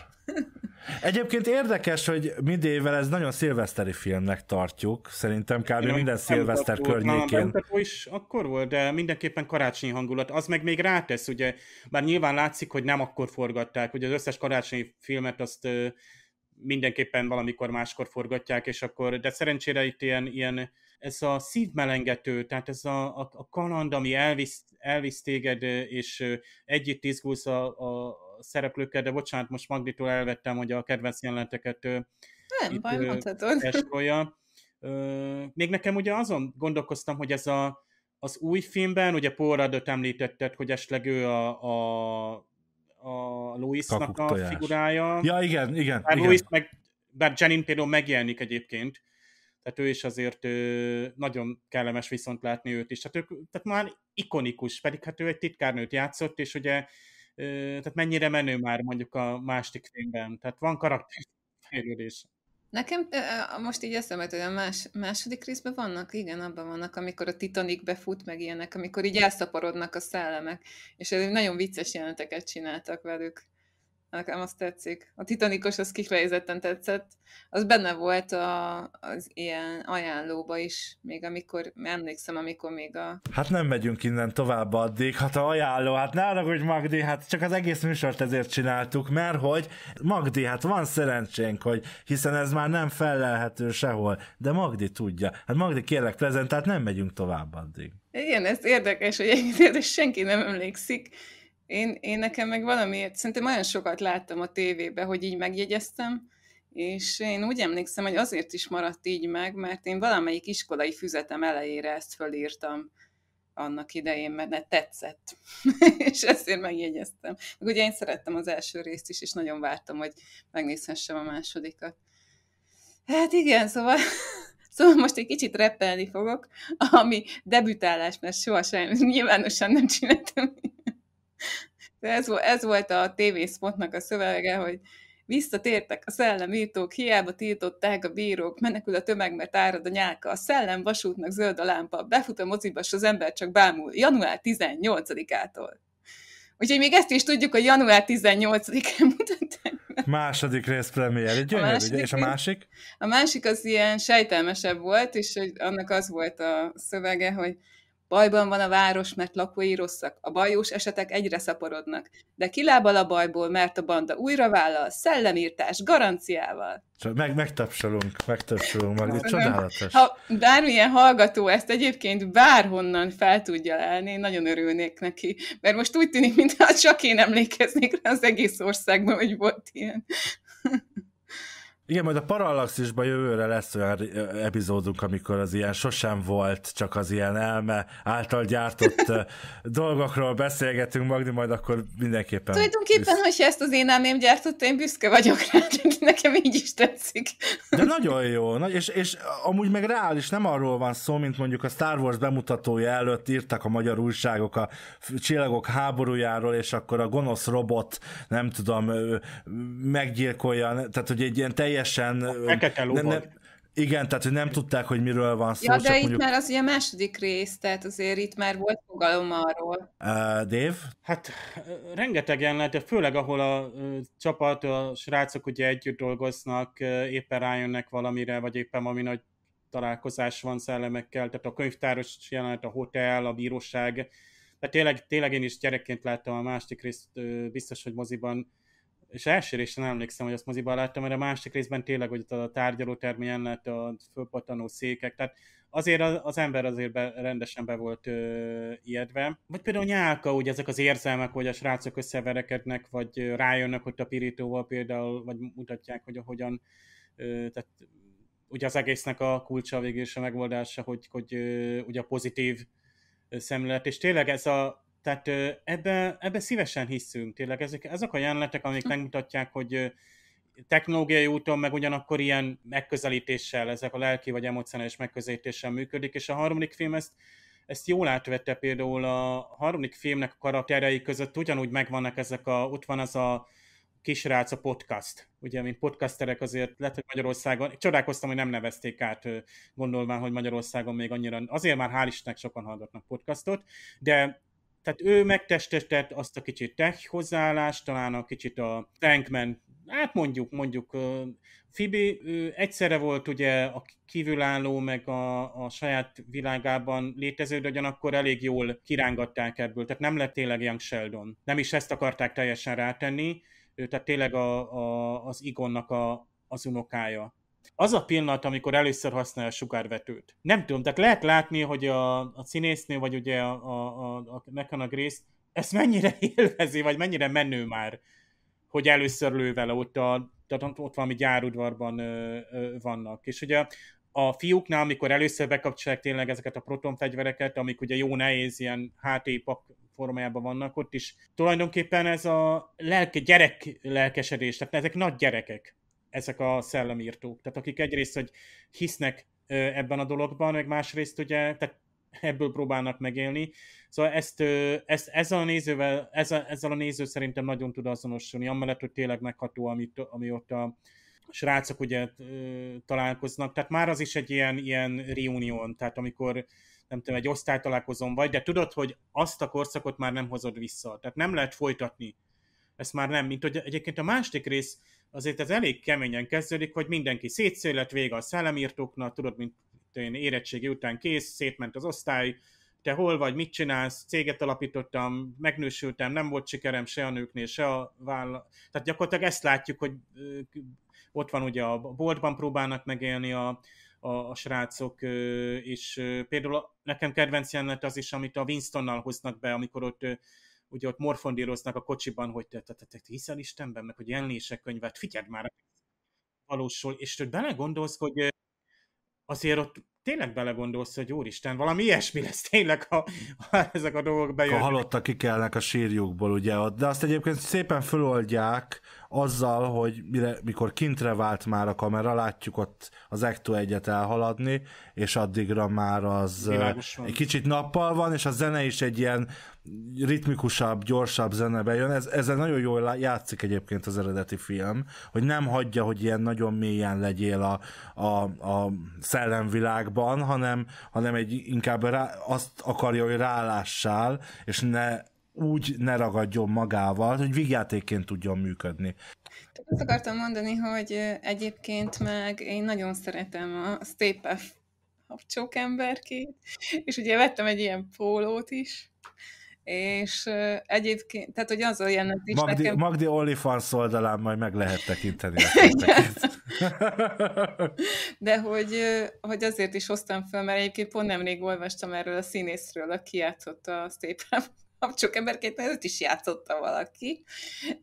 Egyébként érdekes, hogy mindével ez nagyon szilveszteri filmnek tartjuk, szerintem kb. Én minden szilveszter környékén. Na, is akkor volt, de mindenképpen karácsonyi hangulat. Az meg még rátesz, ugye, bár nyilván látszik, hogy nem akkor forgatták, hogy az összes karácsonyi filmet azt mindenképpen valamikor máskor forgatják, és akkor, de szerencsére itt ilyen, ilyen ez a szívmelengető, tehát ez a, a, a kaland, ami elvisz, elvisz téged, és együtt izgulsz a, a szereplőkkel, de bocsánat, most Magditól elvettem, hogy a kedvenc jelenteket nem, itt, baj, mondhatod. Estrolja. Még nekem ugye azon gondolkoztam, hogy ez a, az új filmben, ugye Paul Ruddot említetted, hogy esetleg ő a, a a Louisnak a figurája. Ja, igen, igen. Bár igen. Louis meg, bár Janin például megjelenik egyébként, tehát ő is azért ő, nagyon kellemes viszont látni őt is. Tehát, ő, tehát már ikonikus, pedig hát ő egy titkárnőt játszott, és ugye tehát mennyire menő már mondjuk a másik filmben. Tehát van karakterfejlődés. Nekem most így eszembe hogy a más, második részben vannak, igen, abban vannak, amikor a Titanic befut, meg ilyenek, amikor így elszaporodnak a szellemek, és nagyon vicces jeleneteket csináltak velük. Nekem azt tetszik. A titanikos az kifejezetten tetszett. Az benne volt a, az ilyen ajánlóba is, még amikor, emlékszem, amikor még a... Hát nem megyünk innen tovább addig, hát a ajánló, hát ne hogy Magdi, hát csak az egész műsort ezért csináltuk, mert hogy Magdi, hát van szerencsénk, hogy hiszen ez már nem felelhető sehol, de Magdi tudja. Hát Magdi kérlek prezentált, nem megyünk tovább addig. Igen, ez érdekes, hogy egyébként senki nem emlékszik, én, én nekem meg valamiért, szerintem olyan sokat láttam a tévébe, hogy így megjegyeztem, és én úgy emlékszem, hogy azért is maradt így meg, mert én valamelyik iskolai füzetem elejére ezt fölírtam annak idején, mert ne tetszett. és ezért megjegyeztem. Meg ugye én szerettem az első részt is, és nagyon vártam, hogy megnézhessem a másodikat. Hát igen, szóval, szóval most egy kicsit reppelni fogok, ami debütálás, mert sohasem nyilvánosan nem csináltam. De ez, ez volt a tévészpontnak a szövege, hogy Visszatértek a szellemítók, hiába tiltották a bírók, menekül a tömeg, mert árad a nyálka, a szellem vasútnak zöld a lámpa, befut a moziba, az ember csak bámul, január 18-ától. Úgyhogy még ezt is tudjuk, hogy január 18-án mutatták. Második rész premier, egy gyönyörű, a második, és a másik? A másik az ilyen sejtelmesebb volt, és hogy annak az volt a szövege, hogy Bajban van a város, mert lakói rosszak, a bajós esetek egyre szaporodnak, de kilábal a bajból, mert a banda újra vállal, szellemírtás, garanciával. Meg, megtapsolunk, megtapsolunk, Magdi, csodálatos. Ha bármilyen hallgató ezt egyébként bárhonnan fel tudja lelni, nagyon örülnék neki, mert most úgy tűnik, mintha csak én emlékeznék rá az egész országban, hogy volt ilyen. Igen, majd a Parallaxisban jövőre lesz olyan epizódunk, amikor az ilyen sosem volt, csak az ilyen elme által gyártott dolgokról beszélgetünk, Magdi, majd akkor mindenképpen... Tulajdonképpen, büsz... hogyha ezt az én elmém gyártott, én büszke vagyok rá, nekem így is tetszik. De nagyon jó, és, és amúgy meg reális, nem arról van szó, mint mondjuk a Star Wars bemutatója előtt írtak a magyar újságok a csillagok háborújáról, és akkor a gonosz robot, nem tudom, meggyilkolja, tehát hogy egy ilyen teljes teljesen... Nem, nem, igen, tehát hogy nem tudták, hogy miről van szó. Ja, de csak itt mondjuk... már az ugye második rész, tehát azért itt már volt fogalom arról. Uh, Dave? Hát rengeteg de főleg ahol a csapat, a srácok ugye együtt dolgoznak, éppen rájönnek valamire, vagy éppen valami nagy találkozás van szellemekkel, tehát a könyvtáros jelenet, a hotel, a bíróság, tehát tényleg, tényleg én is gyerekként láttam a másik részt, biztos, hogy moziban és elsőrésre nem emlékszem, hogy azt moziban láttam, mert a másik részben tényleg, hogy a tárgyalótermi lett a fölpatanó székek, tehát azért az, az ember azért be, rendesen be volt ö, ijedve. Vagy például nyálka, ugye ezek az érzelmek, hogy a srácok összeverekednek, vagy rájönnek ott a pirítóval például, vagy mutatják, hogy hogyan, ö, tehát ugye az egésznek a kulcsa végül és a megoldása, hogy, hogy ö, ugye a pozitív szemlélet, és tényleg ez a tehát ebbe, ebbe szívesen hiszünk, tényleg ezek, ezek a jelenetek, amik hm. megmutatják, hogy technológiai úton, meg ugyanakkor ilyen megközelítéssel, ezek a lelki vagy emocionális megközelítéssel működik, és a harmadik film ezt, ezt jól átvette például a harmadik filmnek a karakterei között ugyanúgy megvannak ezek a, ott van az a kisrác a podcast. Ugye, mint podcasterek azért lehet, hogy Magyarországon, csodálkoztam, hogy nem nevezték át, gondolván, hogy Magyarországon még annyira, azért már hál' Istennek sokan hallgatnak podcastot, de tehát ő megtestesített azt a kicsit tech hozzáállást, talán a kicsit a Tankman, hát mondjuk, mondjuk Fibi egyszerre volt ugye a kívülálló, meg a, a saját világában létező, de ugyanakkor elég jól kirángatták ebből, tehát nem lett tényleg Young Sheldon. Nem is ezt akarták teljesen rátenni, tehát tényleg a, a, az Igonnak a, az unokája az a pillanat, amikor először használja a sugárvetőt. Nem tudom, tehát lehet látni, hogy a, a színésznő, vagy ugye a, a, a, a Mekana Grace ezt mennyire élvezi, vagy mennyire menő már, hogy először lő vele ott a, tehát ott valami gyárudvarban ö, ö, vannak. És ugye a fiúknál, amikor először bekapcsolják tényleg ezeket a protonfegyvereket, amik ugye jó nehéz, ilyen hátépak formájában vannak ott is, tulajdonképpen ez a lelke, gyerek lelkesedés, tehát ezek nagy gyerekek ezek a szellemírtók. Tehát akik egyrészt, hogy hisznek ebben a dologban, meg másrészt ugye, tehát ebből próbálnak megélni. Szóval ezt, ezt ezzel a nézővel, ezzel, ezzel a néző szerintem nagyon tud azonosulni, amellett, hogy tényleg megható, amit, ami ott a srácok ugye találkoznak. Tehát már az is egy ilyen, ilyen reunion, tehát amikor nem tudom, egy osztálytalálkozón vagy, de tudod, hogy azt a korszakot már nem hozod vissza. Tehát nem lehet folytatni. Ezt már nem, mint hogy egyébként a másik rész azért ez elég keményen kezdődik, hogy mindenki szétszélet vége a szellemírtóknak, tudod, mint én érettségi után kész, szétment az osztály, te hol vagy, mit csinálsz, céget alapítottam, megnősültem, nem volt sikerem se a nőknél, se a vállal... Tehát gyakorlatilag ezt látjuk, hogy ott van ugye a boltban próbálnak megélni a, a, a srácok, és például nekem kedvenc jelenet az is, amit a Winstonnal hoznak be, amikor ott ugye ott morfondíroznak a kocsiban, hogy te, te, te, te hiszel Istenben, meg hogy jelenések könyvet, figyeld már, valósul, és hogy belegondolsz, hogy azért ott tényleg belegondolsz, hogy úristen, valami ilyesmi lesz tényleg, ha, ha ezek a dolgok bejönnek. A halottak kikelnek a sírjukból, ugye De azt egyébként szépen föloldják azzal, hogy mire, mikor kintre vált már a kamera, látjuk ott az Ecto egyet elhaladni, és addigra már az egy kicsit nappal van, és a zene is egy ilyen ritmikusabb, gyorsabb zene bejön. Ez, ezzel nagyon jól játszik egyébként az eredeti film, hogy nem hagyja, hogy ilyen nagyon mélyen legyél a, a, a szellemvilágban, hanem, hanem egy inkább rá, azt akarja, hogy rálássál, és ne úgy ne ragadjon magával, hogy vigyátékként tudjon működni. Azt akartam mondani, hogy egyébként meg én nagyon szeretem a Stépef habcsók emberkét, és ugye vettem egy ilyen pólót is, és egyébként, tehát hogy az olyan is Magdi, nekem... Magdi OnlyFans oldalán majd meg lehet tekinteni. De hogy, hogy azért is hoztam fel, mert egyébként pont nemrég olvastam erről a színészről, aki játszott a Szépen csak emberként, mert őt is játszotta valaki,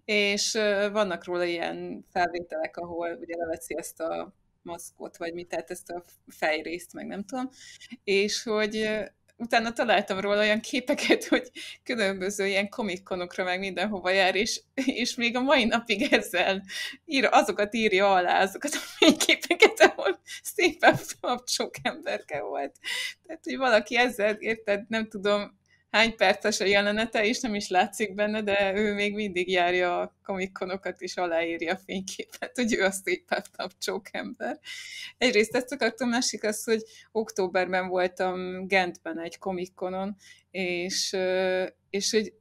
és vannak róla ilyen felvételek, ahol ugye leveszi ezt a maszkot, vagy mit, tehát ezt a fejrészt, meg nem tudom, és hogy utána találtam róla olyan képeket, hogy különböző ilyen komikkonokra meg mindenhova jár, és, és még a mai napig ezzel ír, azokat írja alá, azokat a fényképeket, ahol szépen sok emberke volt. Tehát, hogy valaki ezzel, érted, nem tudom, hány perces a jelenete, és nem is látszik benne, de ő még mindig járja a komikonokat, és aláírja a fényképet, hogy ő a éppen tapcsók ember. Egyrészt ezt akartam, másik az, hogy októberben voltam Gentben egy komikonon, és, és hogy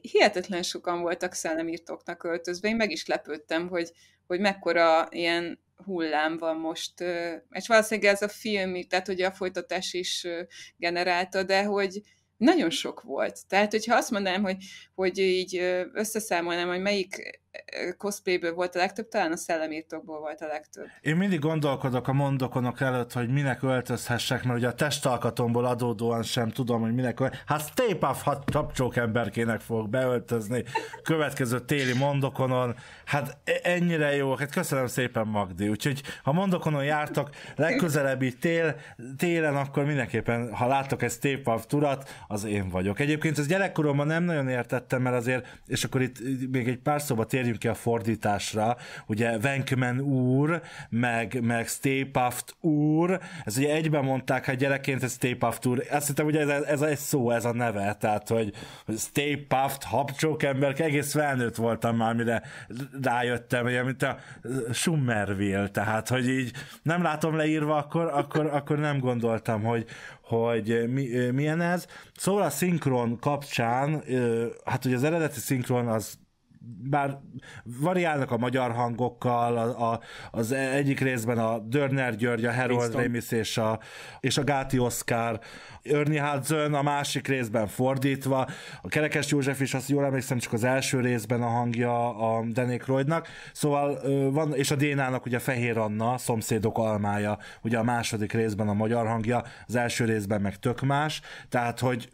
hihetetlen sokan voltak szellemírtóknak öltözve. Én meg is lepődtem, hogy, hogy mekkora ilyen hullám van most, és valószínűleg ez a film, tehát hogy a folytatás is generálta, de hogy, nagyon sok volt. Tehát, hogyha azt mondanám, hogy, hogy így összeszámolnám, hogy melyik cosplayből volt a legtöbb, talán a szellemírtókból volt a legtöbb. Én mindig gondolkodok a mondokonok előtt, hogy minek öltözhessek, mert ugye a testalkatomból adódóan sem tudom, hogy minek Hát Tape Off hat tapcsók emberkének fogok beöltözni következő téli mondokonon. Hát e- ennyire jó, hát köszönöm szépen Magdi. Úgyhogy ha mondokonon jártok, legközelebbi tél, télen, akkor mindenképpen, ha látok ezt Tape Off turat, az én vagyok. Egyébként ez gyerekkoromban nem nagyon értettem, mert azért, és akkor itt még egy pár szóba tér térjünk ki a fordításra, ugye Venkman úr, meg, meg Stapaft úr, ez ugye egyben mondták, hogy gyerekként ez Stapaft úr, azt hittem, hogy ez, ez egy szó, ez a neve, tehát, hogy Stapaft, habcsók ember, egész felnőtt voltam már, mire rájöttem, ugye, mint a Summerville, tehát, hogy így nem látom leírva, akkor, akkor, akkor nem gondoltam, hogy, hogy mi, milyen ez. Szóval a szinkron kapcsán, hát ugye az eredeti szinkron az bár variálnak a magyar hangokkal, a, a, az egyik részben a Dörner György, a Harold Remis és a, és a Gáti Oszkár, Ernie Hudson, a másik részben fordítva. A Kerekes József is, azt jól emlékszem, csak az első részben a hangja a Danny Croydnak. Szóval van, és a Dénának ugye Fehér Anna, szomszédok almája, ugye a második részben a magyar hangja, az első részben meg tök más. Tehát, hogy,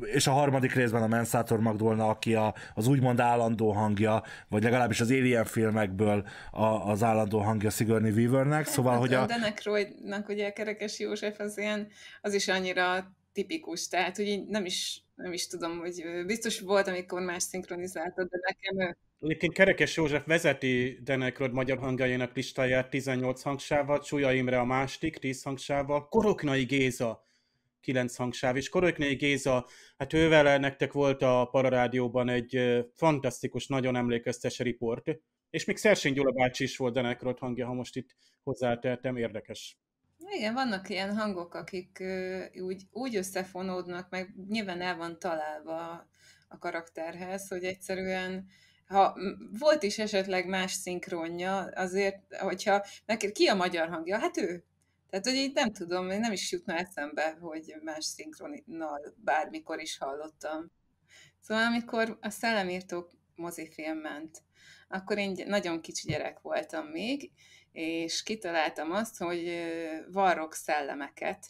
és a harmadik részben a Menszátor Magdolna, aki a, az úgymond állandó hangja, vagy legalábbis az Alien filmekből a, az állandó hangja Sigourney Weavernek. Szóval, hát, hogy a... a Denek ugye a Kerekes József az ilyen, az is annyira tipikus, tehát hogy nem is, nem is tudom, hogy biztos volt, amikor más szinkronizáltad, de nekem ő. Egyébként Kerekes József vezeti Denekrod magyar hangjainak listáját 18 hangsával, Csúlya Imre a másik 10 hangsával, Koroknai Géza 9 hangsáv, és Koroknai Géza, hát ővel nektek volt a Pararádióban egy fantasztikus, nagyon emlékeztes riport, és még Szersény Gyula bácsi is volt Denekrod hangja, ha most itt hozzáteltem, érdekes. Igen, vannak ilyen hangok, akik úgy, úgy összefonódnak, meg nyilván el van találva a karakterhez, hogy egyszerűen ha volt is esetleg más szinkronja, azért, hogyha neked ki a magyar hangja? Hát ő. Tehát, hogy így nem tudom, nem is jutna eszembe, hogy más szinkronnal bármikor is hallottam. Szóval amikor a Szellemírtók mozifilm ment, akkor én nagyon kicsi gyerek voltam még, és kitaláltam azt, hogy varrok szellemeket,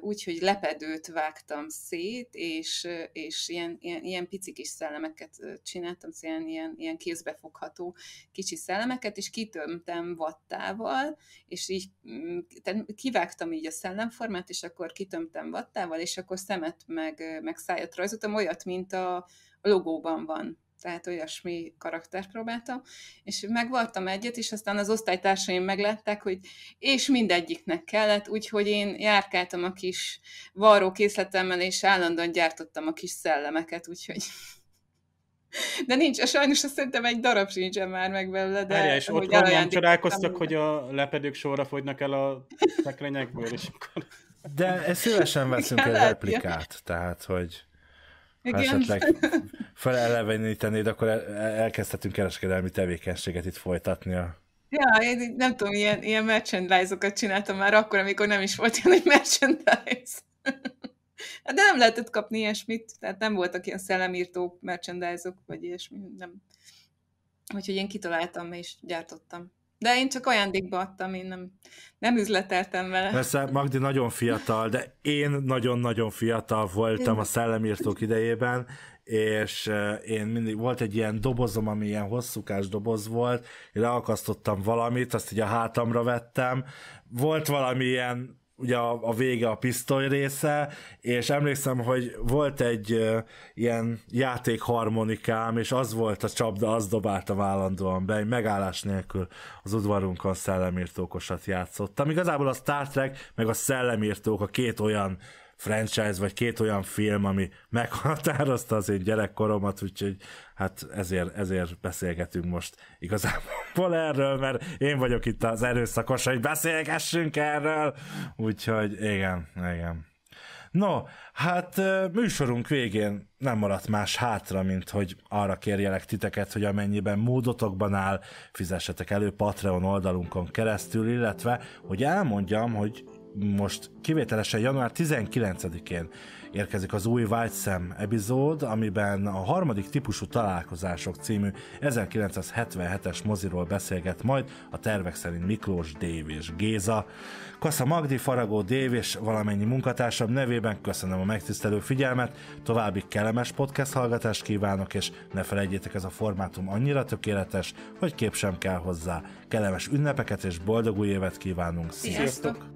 úgyhogy lepedőt vágtam szét, és, és ilyen, ilyen, ilyen pici kis szellemeket csináltam, szóval ilyen, ilyen, kézbefogható kicsi szellemeket, és kitömtem vattával, és így mm, kivágtam így a szellemformát, és akkor kitömtem vattával, és akkor szemet meg, meg szájat rajzoltam, olyat, mint a logóban van tehát olyasmi karaktert próbáltam, és megvaltam egyet, és aztán az osztálytársaim meglettek, hogy és mindegyiknek kellett, úgyhogy én járkáltam a kis készletemmel és állandóan gyártottam a kis szellemeket, úgyhogy... De nincs, sajnos azt szerintem egy darab sincs, már meg belőle, de... Erre, és ott nem csodálkoztak, hogy a lepedők sorra fogynak el a szekrényekből, és akkor... De ezt szívesen veszünk egy replikát, tehát hogy... Igen. esetleg felelevenítenéd, akkor elkezdhetünk kereskedelmi tevékenységet itt folytatni a Ja, én nem tudom, ilyen, ilyen merchandise-okat csináltam már akkor, amikor nem is volt ilyen, egy merchandise. Hát de nem lehetett kapni ilyesmit, tehát nem voltak ilyen szellemírtó merchandise-ok, vagy ilyesmi, nem. Úgyhogy én kitaláltam és gyártottam. De én csak ajándékba adtam, én nem, nem üzleteltem vele. Persze, Magdi nagyon fiatal, de én nagyon-nagyon fiatal voltam a szellemírtók idejében, és eh, én mindig, volt egy ilyen dobozom, ami ilyen hosszúkás doboz volt, én leakasztottam valamit, azt így a hátamra vettem, volt valami ilyen ugye a, a vége a pisztoly része, és emlékszem, hogy volt egy uh, ilyen játékharmonikám, és az volt a csapda, az dobáltam állandóan be, egy megállás nélkül az udvarunkon szellemírtókosat játszottam. Igazából a Star Trek, meg a szellemírtók a két olyan franchise, vagy két olyan film, ami meghatározta az én gyerekkoromat, úgyhogy hát ezért, ezért beszélgetünk most igazából erről, mert én vagyok itt az erőszakos, hogy beszélgessünk erről, úgyhogy igen, igen. No, hát műsorunk végén nem maradt más hátra, mint hogy arra kérjelek titeket, hogy amennyiben módotokban áll, fizessetek elő Patreon oldalunkon keresztül, illetve hogy elmondjam, hogy most kivételesen január 19-én érkezik az új Vágyszem epizód, amiben a harmadik típusú találkozások című 1977-es moziról beszélget majd a tervek szerint Miklós Dév és Géza. Kassa Magdi, Faragó Dév és valamennyi munkatársam nevében köszönöm a megtisztelő figyelmet, további kellemes podcast hallgatást kívánok, és ne felejtjétek, ez a formátum annyira tökéletes, hogy kép sem kell hozzá. Kellemes ünnepeket és boldog új évet kívánunk. Sziasztok! Sziasztok!